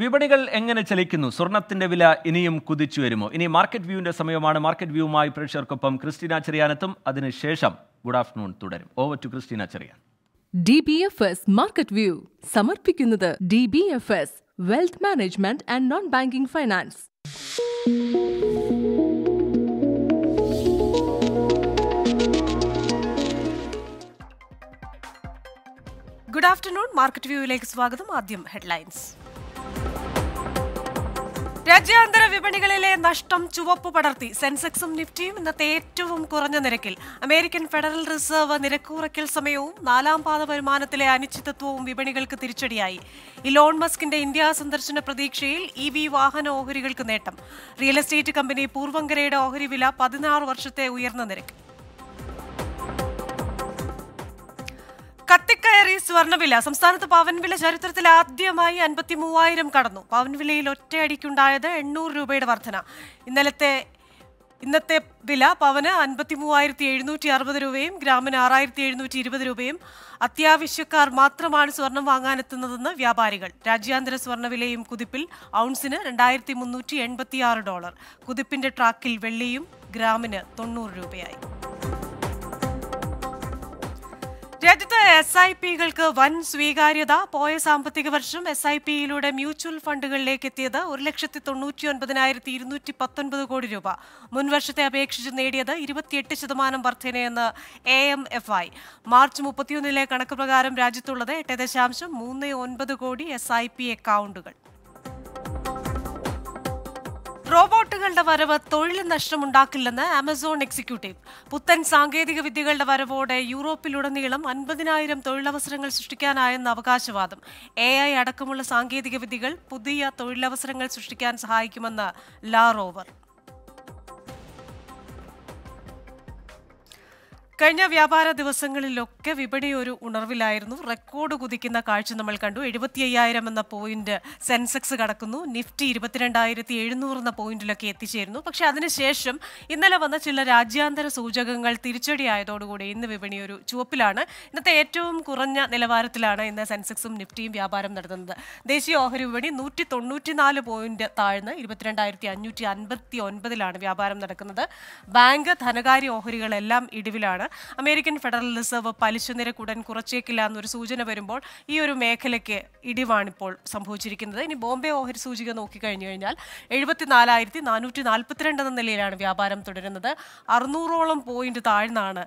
വിപണികൾ എങ്ങനെ ചലിക്കുന്നു സ്വർണത്തിന്റെ വില ഇനിയും കുതിച്ചു വരുമോ ഇനി മാർക്കറ്റ് വ്യൂവിന്റെ സമയമാണ് മാർക്കറ്റ് വ്യൂവുമായി പ്രേക്ഷകർക്കൊപ്പം ക്രിസ്റ്റീന ചെറിയാനെത്തും അതിനുശേഷം ഗുഡ് ആഫ്റ്റർനൂൺ തുടരും over to Christina Cherian D B F S market view സമർപ്പിക്കുന്നത് D B F S wealth management and non banking finance good afternoon market വ്യൂവിലേക്ക് സ്വാഗതം ആദ്യം ഹെഡ്ലൈൻസ് രാജ്യാന്തര വിപണികളിലെ നഷ്ടം ചുവപ്പ് പടർത്തി സെൻസെക്സും നിഫ്റ്റിയും ഇന്നത്തെ ഏറ്റവും കുറഞ്ഞ നിരക്കിൽ അമേരിക്കൻ ഫെഡറൽ റിസർവ് നിരക്കുറയ്ക്കൽ സമയവും നാലാം പാത വരുമാനത്തിലെ അനിശ്ചിതത്വവും വിപണികൾക്ക് തിരിച്ചടിയായി ഇലോൺ മസ്കിന്റെ ഇന്ത്യ സന്ദർശന പ്രതീക്ഷയിൽ ഇ വി വാഹന ഓഹരികൾക്ക് നേട്ടം റിയൽ എസ്റ്റേറ്റ് കമ്പനി പൂർവങ്കരയുടെ ഓഹരി വില പതിനാറ് വർഷത്തെ ഉയർന്ന നിരക്ക് കത്തിക്കയറി സ്വർണ്ണവില സംസ്ഥാനത്ത് പവൻവില ചരിത്രത്തിൽ ആദ്യമായി അൻപത്തി മൂവായിരം കടന്നു പവൻവിലയിൽ ഒറ്റയടിക്കുണ്ടായത് എണ്ണൂറ് രൂപയുടെ വർധന ഇന്നലത്തെ ഇന്നത്തെ വില പവന് അൻപത്തി മൂവായിരത്തി എഴുന്നൂറ്റി അറുപത് രൂപയും ഗ്രാമിന് ആറായിരത്തി എഴുന്നൂറ്റി ഇരുപത് രൂപയും അത്യാവശ്യക്കാർ മാത്രമാണ് സ്വർണം വാങ്ങാനെത്തുന്നതെന്ന് വ്യാപാരികൾ രാജ്യാന്തര സ്വർണ്ണവിലയും കുതിപ്പിൽ ഔൺസിന് രണ്ടായിരത്തി മുന്നൂറ്റി എൺപത്തിയാറ് ഡോളർ കുതിപ്പിന്റെ ട്രാക്കിൽ വെള്ളിയും ഗ്രാമിന് തൊണ്ണൂറ് രൂപയായി രാജ്യത്ത് എസ് ഐ പികൾക്ക് വൻ സ്വീകാര്യത പോയ സാമ്പത്തിക വർഷം എസ് ഐ പിയിലൂടെ മ്യൂച്വൽ ഫണ്ടുകളിലേക്ക് എത്തിയത് ഒരു ലക്ഷത്തി തൊണ്ണൂറ്റി ഒൻപതിനായിരത്തി ഇരുന്നൂറ്റി പത്തൊൻപത് കോടി രൂപ മുൻവർഷത്തെ അപേക്ഷിച്ച് നേടിയത് ഇരുപത്തിയെട്ട് ശതമാനം വർധനയെന്ന് A M F I March മുപ്പത്തിയൊന്നിലെ കണക്ക് പ്രകാരം രാജ്യത്തുള്ളത് എട്ട് ദശാംശം മൂന്ന് ഒൻപത് കോടി എസ് ഐ പി അക്കൗണ്ടുകൾ റോബോട്ടുകളുടെ വരവ് തൊഴിൽ നഷ്ടമുണ്ടാക്കില്ലെന്ന് ആമസോൺ എക്സിക്യൂട്ടീവ് പുത്തൻ സാങ്കേതിക വിദ്യകളുടെ വരവോടെ യൂറോപ്പിലുടനീളം അൻപതിനായിരം തൊഴിലവസരങ്ങൾ സൃഷ്ടിക്കാനായെന്ന അവകാശവാദം എ ഐ അടക്കമുള്ള സാങ്കേതിക വിദ്യകൾ പുതിയ തൊഴിലവസരങ്ങൾ സൃഷ്ടിക്കാൻ സഹായിക്കുമെന്ന് ലാറോവർ കഴിഞ്ഞ വ്യാപാര ദിവസങ്ങളിലൊക്കെ വിപണി ഒരു ഉണർവിലായിരുന്നു റെക്കോർഡ് കുതിക്കുന്ന കാഴ്ച നമ്മൾ കണ്ടു എഴുപത്തി അയ്യായിരം എന്ന പോയിന്റ് സെൻസെക്സ് കടക്കുന്നു നിഫ്റ്റി ഇരുപത്തിരണ്ടായിരത്തി എഴുന്നൂറ് എന്ന പോയിന്റിലൊക്കെ എത്തിച്ചേരുന്നു പക്ഷേ അതിനുശേഷം ഇന്നലെ വന്ന ചില രാജ്യാന്തര സൂചകങ്ങൾ തിരിച്ചടിയായതോടുകൂടി ഇന്ന് വിപണി ഒരു ചുവപ്പിലാണ് ഇന്നത്തെ ഏറ്റവും കുറഞ്ഞ നിലവാരത്തിലാണ് ഇന്ന് സെൻസെക്സും നിഫ്റ്റിയും വ്യാപാരം നടത്തുന്നത് ദേശീയ ഓഹരി വിപണി നൂറ്റി തൊണ്ണൂറ്റിനാല് പോയിന്റ് താഴ്ന്ന് ഇരുപത്തിരണ്ടായിരത്തി അഞ്ഞൂറ്റി അൻപത്തി ഒൻപതിലാണ് വ്യാപാരം നടക്കുന്നത് ബാങ്ക് ധനകാര്യ ഓഹരികളെല്ലാം ഇടിവിലാണ് അമേരിക്കൻ ഫെഡറൽ റിസർവ് പലിശ നിരക്ക് ഉടൻ കുറച്ചേക്കില്ല എന്നൊരു സൂചന വരുമ്പോൾ ഈ ഒരു മേഖലയ്ക്ക് ഇടിവാണിപ്പോൾ സംഭവിച്ചിരിക്കുന്നത് ഇനി ബോംബെ ഓഹരി സൂചിക നോക്കിക്കഴിഞ്ഞു കഴിഞ്ഞാൽ എഴുപത്തിനാലായിരത്തി നാനൂറ്റി നാൽപ്പത്തിരണ്ട് എന്ന നിലയിലാണ് വ്യാപാരം തുടരുന്നത് അറുന്നൂറോളം പോയിന്റ് താഴ്ന്നാണ്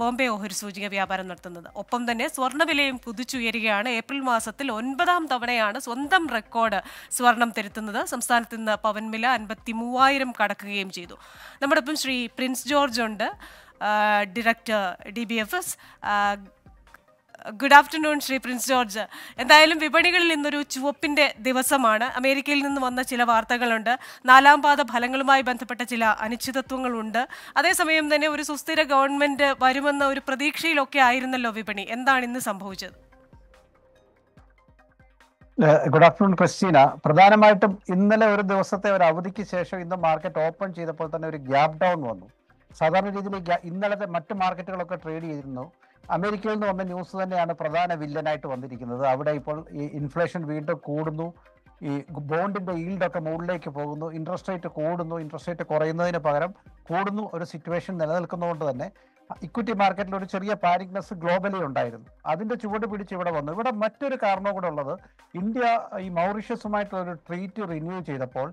ബോംബെ ഓഹരി സൂചിക വ്യാപാരം നടത്തുന്നത് ഒപ്പം തന്നെ സ്വർണ്ണവിലയും കുതിച്ചുയരുകയാണ് ഏപ്രിൽ മാസത്തിൽ ഒൻപതാം തവണയാണ് സ്വന്തം റെക്കോർഡ് സ്വർണം തിരുത്തുന്നത് സംസ്ഥാനത്ത് നിന്ന് വില അൻപത്തി മൂവായിരം കടക്കുകയും ചെയ്തു നമ്മുടെ ഒപ്പം ശ്രീ പ്രിൻസ് ജോർജ് ഉണ്ട് D B F S good afternoon Sri Prince George എന്തായാലും വിപണികളിൽ ഇന്നൊരു ചുവപ്പിൻ്റെ ദിവസമാണ് അമേരിക്കയിൽ നിന്ന് വന്ന ചില വാർത്തകളുണ്ട് നാലാം പാത ഫലങ്ങളുമായി ബന്ധപ്പെട്ട ചില അനിശ്ചിതത്വങ്ങളുണ്ട് അതേസമയം തന്നെ ഒരു സുസ്ഥിര ഗവൺമെൻറ് വരുമെന്ന ഒരു പ്രതീക്ഷയിലൊക്കെ ആയിരുന്നല്ലോ വിപണി എന്താണ് ഇന്ന് സംഭവിച്ചത് ഗുഡ് ആഫ്റ്റർനൂൺ ക്രിസ്റ്റീന പ്രധാനമായിട്ടും ഇന്നലെ ഒരു ദിവസത്തെ ഒരു അവധിക്ക് ശേഷം ഇന്ന് മാർക്കറ്റ് ഓപ്പൺ ചെയ്തപ്പോൾ തന്നെ ഒരു ഗ്യാപ് ഡൗൺ വന്നു സാധാരണ രീതിയിൽ ഇന്നലത്തെ മറ്റ് മാർക്കറ്റുകളൊക്കെ ട്രേഡ് ചെയ്തിരുന്നു അമേരിക്കയിൽ നിന്ന് വന്ന ന്യൂസ് തന്നെയാണ് പ്രധാന വില്ലനായിട്ട് വന്നിരിക്കുന്നത് അവിടെ ഇപ്പോൾ ഈ ഇൻഫ്ലേഷൻ വീണ്ടും കൂടുന്നു ഈ ബോണ്ടിന്റെ ഈൽഡൊക്കെ മുകളിലേക്ക് പോകുന്നു ഇൻട്രസ്റ്റ് റേറ്റ് കൂടുന്നു ഇൻട്രസ്റ്റ് റേറ്റ് കുറയുന്നതിന് പകരം കൂടുന്നു ഒരു സിറ്റുവേഷൻ നിലനിൽക്കുന്നതുകൊണ്ട് തന്നെ ഇക്വിറ്റി മാർക്കറ്റിൽ ഒരു ചെറിയ പാനിക്നെസ് ഗ്ലോബലി ഉണ്ടായിരുന്നു അതിന്റെ ചുവട് പിടിച്ച് ഇവിടെ വന്നു ഇവിടെ മറ്റൊരു കാരണം കൂടെ ഉള്ളത് ഇന്ത്യ ഈ മൗറീഷ്യസുമായിട്ടുള്ള ഒരു ട്രീറ്റ് റിന്യൂ ചെയ്തപ്പോൾ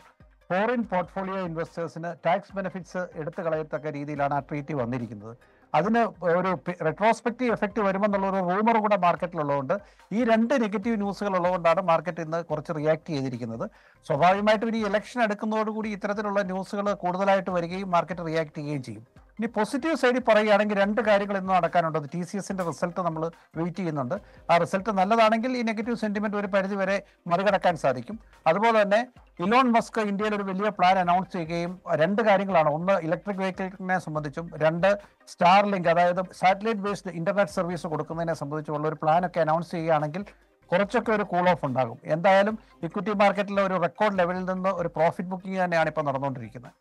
ഫോറിൻ പോർട്ട്ഫോളിയോ ഇൻവെസ്റ്റേഴ്സിന് ടാക്സ് ബെനിഫിറ്റ്സ് എടുത്തു കളയത്തക്ക രീതിയിലാണ് ആ ട്രീറ്റ് വന്നിരിക്കുന്നത് അതിന് ഒരു റെട്രോസ്പെക്റ്റീവ് എഫക്റ്റ് വരുമെന്നുള്ള ഒരു റൂമർ കൂടെ മാർക്കറ്റിലുള്ളതുകൊണ്ട് ഈ രണ്ട് നെഗറ്റീവ് ന്യൂസുകൾ ഉള്ളതുകൊണ്ടാണ് മാർക്കറ്റ് ഇന്ന് കുറച്ച് റിയാക്ട് ചെയ്തിരിക്കുന്നത് സ്വാഭാവികമായിട്ടും ഇനി ഇലക്ഷൻ എടുക്കുന്നതോടുകൂടി ഇത്തരത്തിലുള്ള ന്യൂസുകൾ കൂടുതലായിട്ട് വരികയും മാർക്കറ്റ് റിയാക്ട് ചെയ്യുകയും ചെയ്യും ഇനി പോസിറ്റീവ് സൈഡിൽ പറയുകയാണെങ്കിൽ രണ്ട് കാര്യങ്ങൾ ഇന്ന് നടക്കാനുണ്ട് ടി സി എസിന്റെ റിസൾട്ട് നമ്മൾ വെയിറ്റ് ചെയ്യുന്നുണ്ട് ആ റിസൾട്ട് നല്ലതാണെങ്കിൽ ഈ നെഗറ്റീവ് സെന്റിമെന്റ് ഒരു പരിധി വരെ മറികടക്കാൻ സാധിക്കും അതുപോലെ തന്നെ ഇലോൺ മസ്ക് ഇന്ത്യയിൽ ഒരു വലിയ പ്ലാൻ അനൗൺസ് ചെയ്യുകയും രണ്ട് കാര്യങ്ങളാണ് ഒന്ന് ഇലക്ട്രിക് വെഹിക്കിളിനെ സംബന്ധിച്ചും രണ്ട് സ്റ്റാർ ലിങ്ക് അതായത് സാറ്റലൈറ്റ് ബേസ്ഡ് ഇന്റർനെറ്റ് സർവീസ് കൊടുക്കുന്നതിനെ സംബന്ധിച്ചുള്ള ഒരു പ്ലാൻ ഒക്കെ അനൗൺസ് ചെയ്യുകയാണെങ്കിൽ കുറച്ചൊക്കെ ഒരു കൂൾ ഓഫ് ഉണ്ടാകും എന്തായാലും ഇക്വിറ്റി മാർക്കറ്റിലെ ഒരു റെക്കോർഡ് ലെവലിൽ നിന്ന് ഒരു പ്രോഫിറ്റ് ബുക്കിംഗ് തന്നെയാണ് ഇപ്പോൾ നടന്നുകൊണ്ടിരിക്കുന്നത്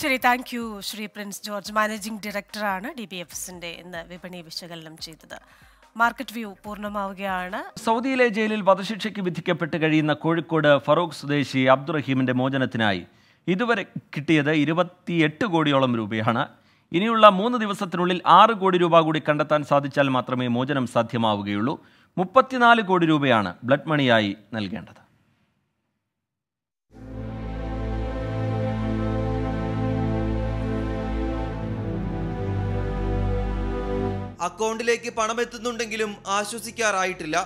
ശരി thank you Sri Prince George managing ഡയറക്ടറാണ് ഡി ബി എസിന്റെ ഇന്ന് വിപണി വിശകലനം ചെയ്തത് മാർക്കറ്റ് വ്യൂ പൂർണ്ണമാവുകയാണ് സൗദിയിലെ ജയിലിൽ വധശിക്ഷയ്ക്ക് വിധിക്കപ്പെട്ട് കഴിയുന്ന കോഴിക്കോട് ഫറൂഖ് സ്വദേശി അബ്ദുറഹീമിന്റെ മോചനത്തിനായി ഇതുവരെ കിട്ടിയത് ഇരുപത്തിയെട്ട് കോടിയോളം രൂപയാണ് ഇനിയുള്ള മൂന്ന് ദിവസത്തിനുള്ളിൽ ആറ് കോടി രൂപ കൂടി കണ്ടെത്താൻ സാധിച്ചാൽ മാത്രമേ മോചനം സാധ്യമാവുകയുള്ളൂ മുപ്പത്തിനാല് കോടി രൂപയാണ് ബ്ലഡ് മണിയായി നൽകേണ്ടത് അക്കൗണ്ടിലേക്ക് പണം എത്തുന്നുണ്ടെങ്കിലും ആശ്വസിക്കാറായിട്ടില്ല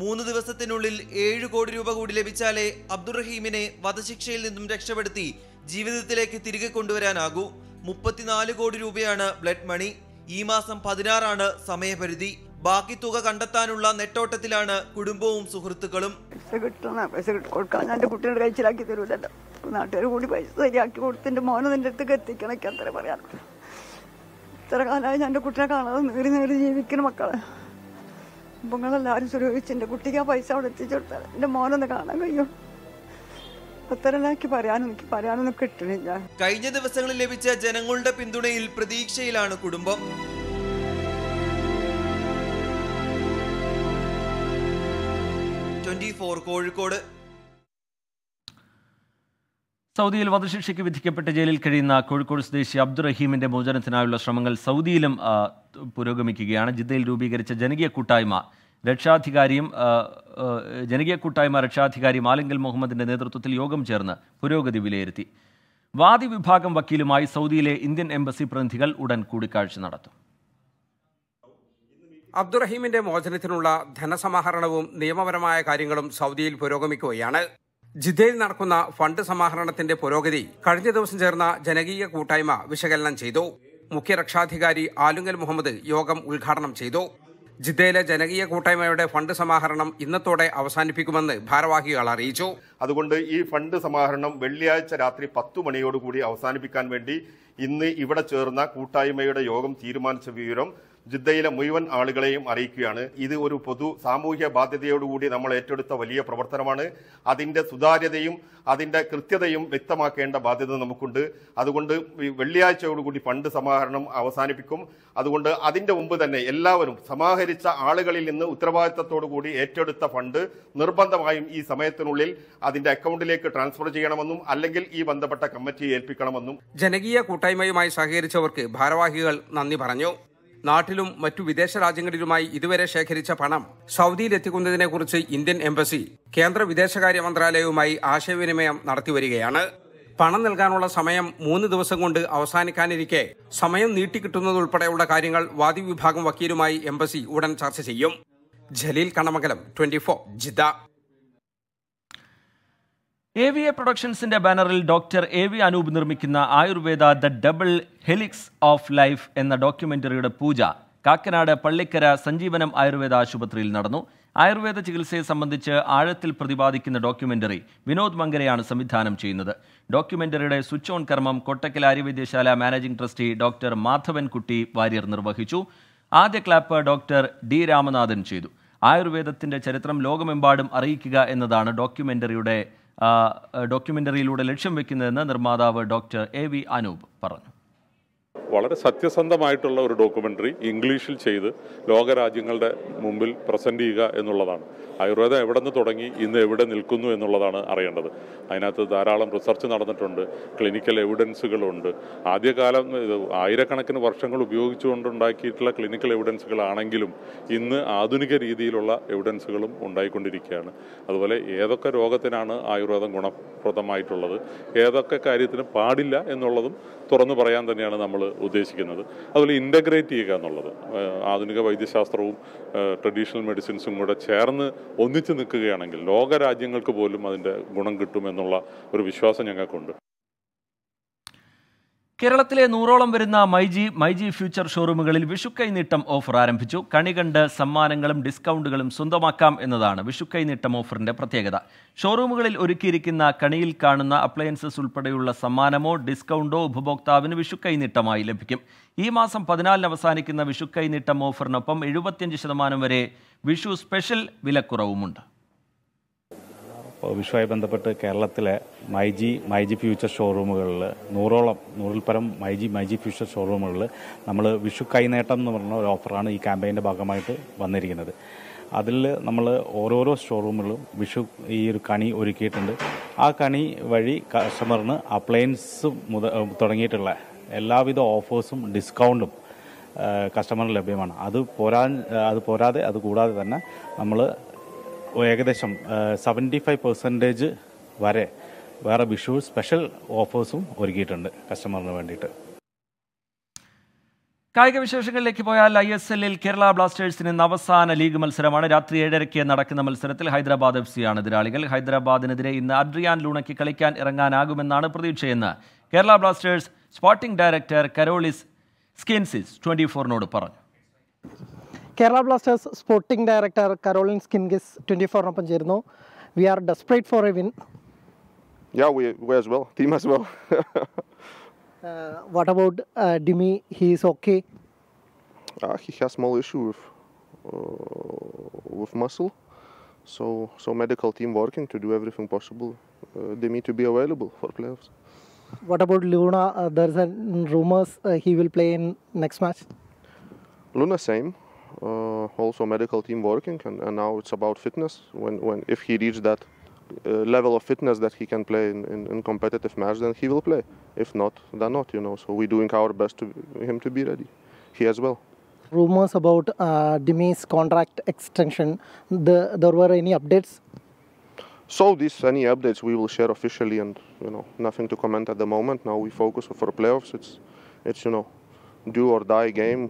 മൂന്ന് ദിവസത്തിനുള്ളിൽ ഏഴ് കോടി രൂപ കൂടി ലഭിച്ചാലേ അബ്ദുറഹീമിനെ വധശിക്ഷയിൽ നിന്നും രക്ഷപ്പെടുത്തി ജീവിതത്തിലേക്ക് തിരികെ കൊണ്ടുവരാനാകൂ മുപ്പത്തിനാല് കോടി രൂപയാണ് ബ്ലഡ് മണി ഈ മാസം പതിനാറാണ് സമയപരിധി ബാക്കി തുക കണ്ടെത്താനുള്ള നെട്ടോട്ടത്തിലാണ് കുടുംബവും സുഹൃത്തുക്കളും പൈസ പൈസ കൊടുക്കണം കഴിച്ചിലാക്കി നാട്ടുകാർ കൂടി പൈസ ശരിയാക്കി മോനെ നിന്റെ അടുത്തേക്ക് അത്ര പറയാനുള്ളൂ ഇത്ര കാലമായി ഞാൻ എൻ്റെ കുട്ടിനെ കാണാതെ നേരി നേരി ജീവിക്കുന്ന മക്കളെ നിങ്ങളെല്ലാവരും സ്വരൂപിച്ച് എൻ്റെ കുട്ടിക്ക് ആ പൈസ അവിടെ എത്തിച്ചു കൊടുത്താൽ എൻ്റെ മോനൊന്ന് കാണാൻ കഴിയും കഴിഞ്ഞ ദിവസങ്ങളിൽ ലഭിച്ച ജനങ്ങളുടെ പിന്തുണയിൽ പ്രതീക്ഷയിലാണ് കുടുംബം ട്വന്റി ഫോർ കോഴിക്കോട് സൗദിയിൽ വധശിക്ഷയ്ക്ക് വിധിക്കപ്പെട്ട് ജയിലിൽ കഴിയുന്ന കോഴിക്കോട് സ്വദേശി അബ്ദുറഹീമിന്റെ മോചനത്തിനായുള്ള ശ്രമങ്ങൾ സൗദിയിലും പുരോഗമിക്കുകയാണ് ജിദ്ദയിൽ രൂപീകരിച്ച ജനകീയ കൂട്ടായ്മ രക്ഷാധികാരിയും ജനകീയ കൂട്ടായ്മ രക്ഷാധികാരി മാലിംഗൽ മുഹമ്മദിന്റെ നേതൃത്വത്തിൽ യോഗം ചേർന്ന് പുരോഗതി വിലയിരുത്തി വിഭാഗം വക്കീലുമായി സൗദിയിലെ ഇന്ത്യൻ എംബസി പ്രതിനിധികൾ ഉടൻ കൂടിക്കാഴ്ച നടത്തും അബ്ദുറഹീമിന്റെ മോചനത്തിനുള്ള ധനസമാഹരണവും നിയമപരമായ കാര്യങ്ങളും സൗദിയിൽ പുരോഗമിക്കുകയാണ് ജിദ്ദയിൽ നടക്കുന്ന ഫണ്ട് സമാഹരണത്തിന്റെ പുരോഗതി കഴിഞ്ഞ ദിവസം ചേർന്ന ജനകീയ കൂട്ടായ്മ വിശകലനം ചെയ്തു മുഖ്യ രക്ഷാധികാരി മുഹമ്മദ് യോഗം ഉദ്ഘാടനം ചെയ്തു ജിദ്ദയിലെ ജനകീയ കൂട്ടായ്മയുടെ ഫണ്ട് സമാഹരണം ഇന്നത്തോടെ അവസാനിപ്പിക്കുമെന്ന് ഭാരവാഹികൾ അറിയിച്ചു അതുകൊണ്ട് ഈ ഫണ്ട് സമാഹരണം വെള്ളിയാഴ്ച രാത്രി പത്തു മണിയോടുകൂടി അവസാനിപ്പിക്കാൻ വേണ്ടി ഇന്ന് ഇവിടെ ചേർന്ന കൂട്ടായ്മയുടെ യോഗം തീരുമാനിച്ച വിവരം ജിദ്ദയിലെ മുഴുവൻ ആളുകളെയും അറിയിക്കുകയാണ് ഇത് ഒരു പൊതു സാമൂഹ്യ ബാധ്യതയോടുകൂടി നമ്മൾ ഏറ്റെടുത്ത വലിയ പ്രവർത്തനമാണ് അതിന്റെ സുതാര്യതയും അതിന്റെ കൃത്യതയും വ്യക്തമാക്കേണ്ട ബാധ്യത നമുക്കുണ്ട് അതുകൊണ്ട് വെള്ളിയാഴ്ചയോടുകൂടി ഫണ്ട് സമാഹരണം അവസാനിപ്പിക്കും അതുകൊണ്ട് അതിന്റെ മുമ്പ് തന്നെ എല്ലാവരും സമാഹരിച്ച ആളുകളിൽ നിന്ന് ഉത്തരവാദിത്തത്തോടുകൂടി ഏറ്റെടുത്ത ഫണ്ട് നിർബന്ധമായും ഈ സമയത്തിനുള്ളിൽ അതിന്റെ അക്കൗണ്ടിലേക്ക് ട്രാൻസ്ഫർ ചെയ്യണമെന്നും അല്ലെങ്കിൽ ഈ ബന്ധപ്പെട്ട കമ്മിറ്റി ഏൽപ്പിക്കണമെന്നും ജനകീയ കൂട്ടായ്മയുമായി സഹകരിച്ചവർക്ക് ഭാരവാഹികൾ നന്ദി പറഞ്ഞു നാട്ടിലും മറ്റു വിദേശ രാജ്യങ്ങളിലുമായി ഇതുവരെ ശേഖരിച്ച പണം സൗദിയിലെത്തിക്കുന്നതിനെക്കുറിച്ച് ഇന്ത്യൻ എംബസി കേന്ദ്ര വിദേശകാര്യ മന്ത്രാലയവുമായി ആശയവിനിമയം നടത്തിവരികയാണ് പണം നൽകാനുള്ള സമയം മൂന്ന് ദിവസം കൊണ്ട് അവസാനിക്കാനിരിക്കെ സമയം നീട്ടിക്കിട്ടുന്നതുൾപ്പെടെയുള്ള കാര്യങ്ങൾ വാദി വിഭാഗം വക്കീലുമായി എംബസി ഉടൻ ചർച്ച ചെയ്യും Jaleel Kanamangalam twenty Jeddah A V A പ്രൊഡക്ഷൻസിന്റെ ബാനറിൽ ഡോക്ടർ എ വി അനൂപ് നിർമ്മിക്കുന്ന Ayurveda the double helix of life എന്ന ഡോക്യുമെന്ററിയുടെ പൂജ കാക്കനാട് പള്ളിക്കര സഞ്ജീവനം ആയുർവേദ ആശുപത്രിയിൽ നടന്നു ആയുർവേദ ചികിത്സയെ സംബന്ധിച്ച് ആഴത്തിൽ പ്രതിപാദിക്കുന്ന ഡോക്യുമെന്ററി വിനോദ് മങ്കരയാണ് സംവിധാനം ചെയ്യുന്നത് ഡോക്യുമെന്ററിയുടെ സ്വിച്ച് ഓൺ കർമ്മം Kottakkal Aryavaidyasala managing trustee doctor Madhavankutty Warrier നിർവഹിച്ചു ആദ്യ ക്ലാപ്പ് ഡോക്ടർ ഡി രാമനാഥൻ ചെയ്തു ആയുർവേദത്തിന്റെ ചരിത്രം ലോകമെമ്പാടും അറിയിക്കുക എന്നതാണ് ഡോക്യുമെന്ററിയുടെ ഡോക്യുമെൻ്ററിയിലൂടെ ലക്ഷ്യം വെക്കുന്നതെന്ന് നിർമ്മാതാവ് ഡോക്ടർ എ വി അനൂപ് പറഞ്ഞു വളരെ സത്യസന്ധമായിട്ടുള്ള ഒരു ഡോക്യുമെൻ്ററി ഇംഗ്ലീഷിൽ ചെയ്ത് ലോകരാജ്യങ്ങളുടെ മുമ്പിൽ പ്രസൻറ്റ് ചെയ്യുക എന്നുള്ളതാണ് ആയുർവേദം എവിടെ നിന്ന് തുടങ്ങി ഇന്ന് എവിടെ നിൽക്കുന്നു എന്നുള്ളതാണ് അറിയേണ്ടത് അതിനകത്ത് ധാരാളം റിസർച്ച് നടന്നിട്ടുണ്ട് ക്ലിനിക്കൽ എവിഡൻസുകളുണ്ട് ആദ്യകാലം ആയിരക്കണക്കിന് വർഷങ്ങൾ ഉപയോഗിച്ചുകൊണ്ടുണ്ടാക്കിയിട്ടുള്ള ക്ലിനിക്കൽ എവിഡൻസുകളാണെങ്കിലും ഇന്ന് ആധുനിക രീതിയിലുള്ള എവിഡൻസുകളും ഉണ്ടായിക്കൊണ്ടിരിക്കുകയാണ് അതുപോലെ ഏതൊക്കെ രോഗത്തിനാണ് ആയുർവേദം ഗുണപ്രദമായിട്ടുള്ളത് ഏതൊക്കെ കാര്യത്തിന് പാടില്ല എന്നുള്ളതും തുറന്നു പറയാൻ തന്നെയാണ് നമ്മൾ ഉദ്ദേശിക്കുന്നത് അതുപോലെ ഇൻ്റഗ്രേറ്റ് ചെയ്യുക എന്നുള്ളത് ആധുനിക വൈദ്യശാസ്ത്രവും ട്രഡീഷണൽ മെഡിസിൻസും കൂടെ ചേർന്ന് ഒന്നിച്ച് നിൽക്കുകയാണെങ്കിൽ ലോക പോലും അതിൻ്റെ ഗുണം കിട്ടുമെന്നുള്ള ഒരു വിശ്വാസം ഞങ്ങൾക്കുണ്ട് കേരളത്തിലെ നൂറോളം വരുന്ന മൈജി മൈജി ഫ്യൂച്ചർ ഷോറൂമുകളിൽ വിഷു കൈനീട്ടം ഓഫർ ആരംഭിച്ചു കണി സമ്മാനങ്ങളും ഡിസ്കൗണ്ടുകളും സ്വന്തമാക്കാം എന്നതാണ് വിഷു കൈനീട്ടം ഓഫറിന്റെ പ്രത്യേകത ഷോറൂമുകളിൽ ഒരുക്കിയിരിക്കുന്ന കണിയിൽ കാണുന്ന അപ്ലയൻസസ് ഉൾപ്പെടെയുള്ള സമ്മാനമോ ഡിസ്കൗണ്ടോ ഉപഭോക്താവിന് വിഷു കൈനീട്ടമായി ലഭിക്കും ഈ മാസം പതിനാലിന് അവസാനിക്കുന്ന വിഷു കൈനീട്ടം ഓഫറിനൊപ്പം എഴുപത്തിയഞ്ച് ശതമാനം വരെ വിഷു സ്പെഷ്യൽ വിലക്കുറവുമുണ്ട് വിഷുവുമായി ബന്ധപ്പെട്ട് കേരളത്തിലെ മൈജി മൈജി ഫ്യൂച്ചർ ഷോറൂമുകളിൽ നൂറോളം നൂറിൽ പരം മൈജി മൈജി ഫ്യൂച്ചർ ഷോറൂമുകളിൽ നമ്മൾ വിഷു കൈനേട്ടം എന്ന് പറഞ്ഞ ഒരു ഓഫറാണ് ഈ ക്യാമ്പയിൻ്റെ ഭാഗമായിട്ട് വന്നിരിക്കുന്നത് അതിൽ നമ്മൾ ഓരോരോ ഷോറൂമുകളും വിഷു ഈ ഒരു കണി ഒരുക്കിയിട്ടുണ്ട് ആ കണി വഴി കസ്റ്റമറിന് അപ്ലയൻസ് മുത തുടങ്ങിയിട്ടുള്ള എല്ലാവിധ ഓഫേഴ്സും ഡിസ്കൗണ്ടും കസ്റ്റമറിന് ലഭ്യമാണ് അത് പോരാ അത് പോരാതെ അത് കൂടാതെ തന്നെ നമ്മൾ ഏകദേശം സെവൻറ്റി ഫൈവ് പെർസെൻറ്റേജ് വരെ വേറെ വിഷു സ്പെഷ്യൽ ഓഫേഴ്സും ഒരുക്കിയിട്ടുണ്ട് കസ്റ്റമറിന് വേണ്ടിയിട്ട് കായിക വിശേഷങ്ങളിലേക്ക് പോയാൽ ഐ എസ് എല്ലിൽ കേരള ബ്ലാസ്റ്റേഴ്സിന് അവസാന ലീഗ് മത്സരമാണ് രാത്രി ഏഴരയ്ക്ക് നടക്കുന്ന മത്സരത്തിൽ ഹൈദരാബാദ് എഫ് സിയാണ് എതിരാളികൾ ഹൈദരാബാദിനെതിരെ ഇന്ന് അഡ്രിയാൻ ലൂണയ്ക്ക് കളിക്കാൻ ഇറങ്ങാനാകുമെന്നാണ് പ്രതീക്ഷയെന്ന് Kerala Blasters sporting director Karolis Skinkys twenty ഫോറിനോട് പറഞ്ഞു Kerala Blasters sporting director Karolis Skingis, 24 ഫോറിനൊപ്പം ചേരുന്നു we are desperate for a Yeah, we, we as well, team as well. [LAUGHS] uh, what about uh, Dimi? He is okay. Uh, he has small issue with uh, with muscle, so so medical team working to do everything possible. Uh, Dimi to be available for playoffs. What about Luna? Uh, there's a rumors uh, he will play in next match. Luna same. Uh, also medical team working, and, and, now it's about fitness. When, when if he reaches that uh, level of fitness that he can play in, in, in, competitive match, then he will play. If not, then not. You know. So we're doing our best to him to be ready. He as well rumors about uh, contract extension. The, there were any updates? So this any updates we will share officially, and you know nothing to comment at the moment. Now we focus for playoffs. It's it's you know do or die game.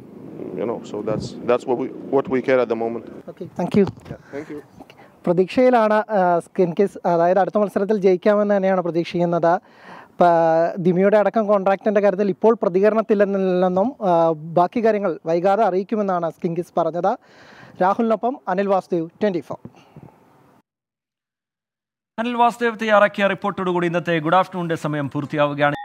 You know, so that's that's what we what we care at the moment. Okay, thank you. Yeah, thank you. പ്രതീക്ഷയിലാണ് Skinkys അതായത് അടുത്ത മത്സരത്തിൽ ജയിക്കാമെന്ന് തന്നെയാണ് പ്രതീക്ഷിക്കുന്നത് ദിമിയുടെ അടക്കം കോൺട്രാക്ടിൻ്റെ കാര്യത്തിൽ ഇപ്പോൾ പ്രതികരണത്തില്ലെന്നില്ലെന്നും ബാക്കി കാര്യങ്ങൾ വൈകാതെ അറിയിക്കുമെന്നാണ് സ്കിൻ കിസ് പറഞ്ഞത് രാഹുലിനൊപ്പം അനിൽ വാസുദേവ് ട്വൻറ്റി ഫോർ അനിൽ വാസുദേവ് തയ്യാറാക്കിയ റിപ്പോർട്ടോടുകൂടി ഇന്നത്തെ ഗുഡ് ആഫ്റ്റർനൂണിൻ്റെ സമയം പൂർത്തിയാവുകയാണ്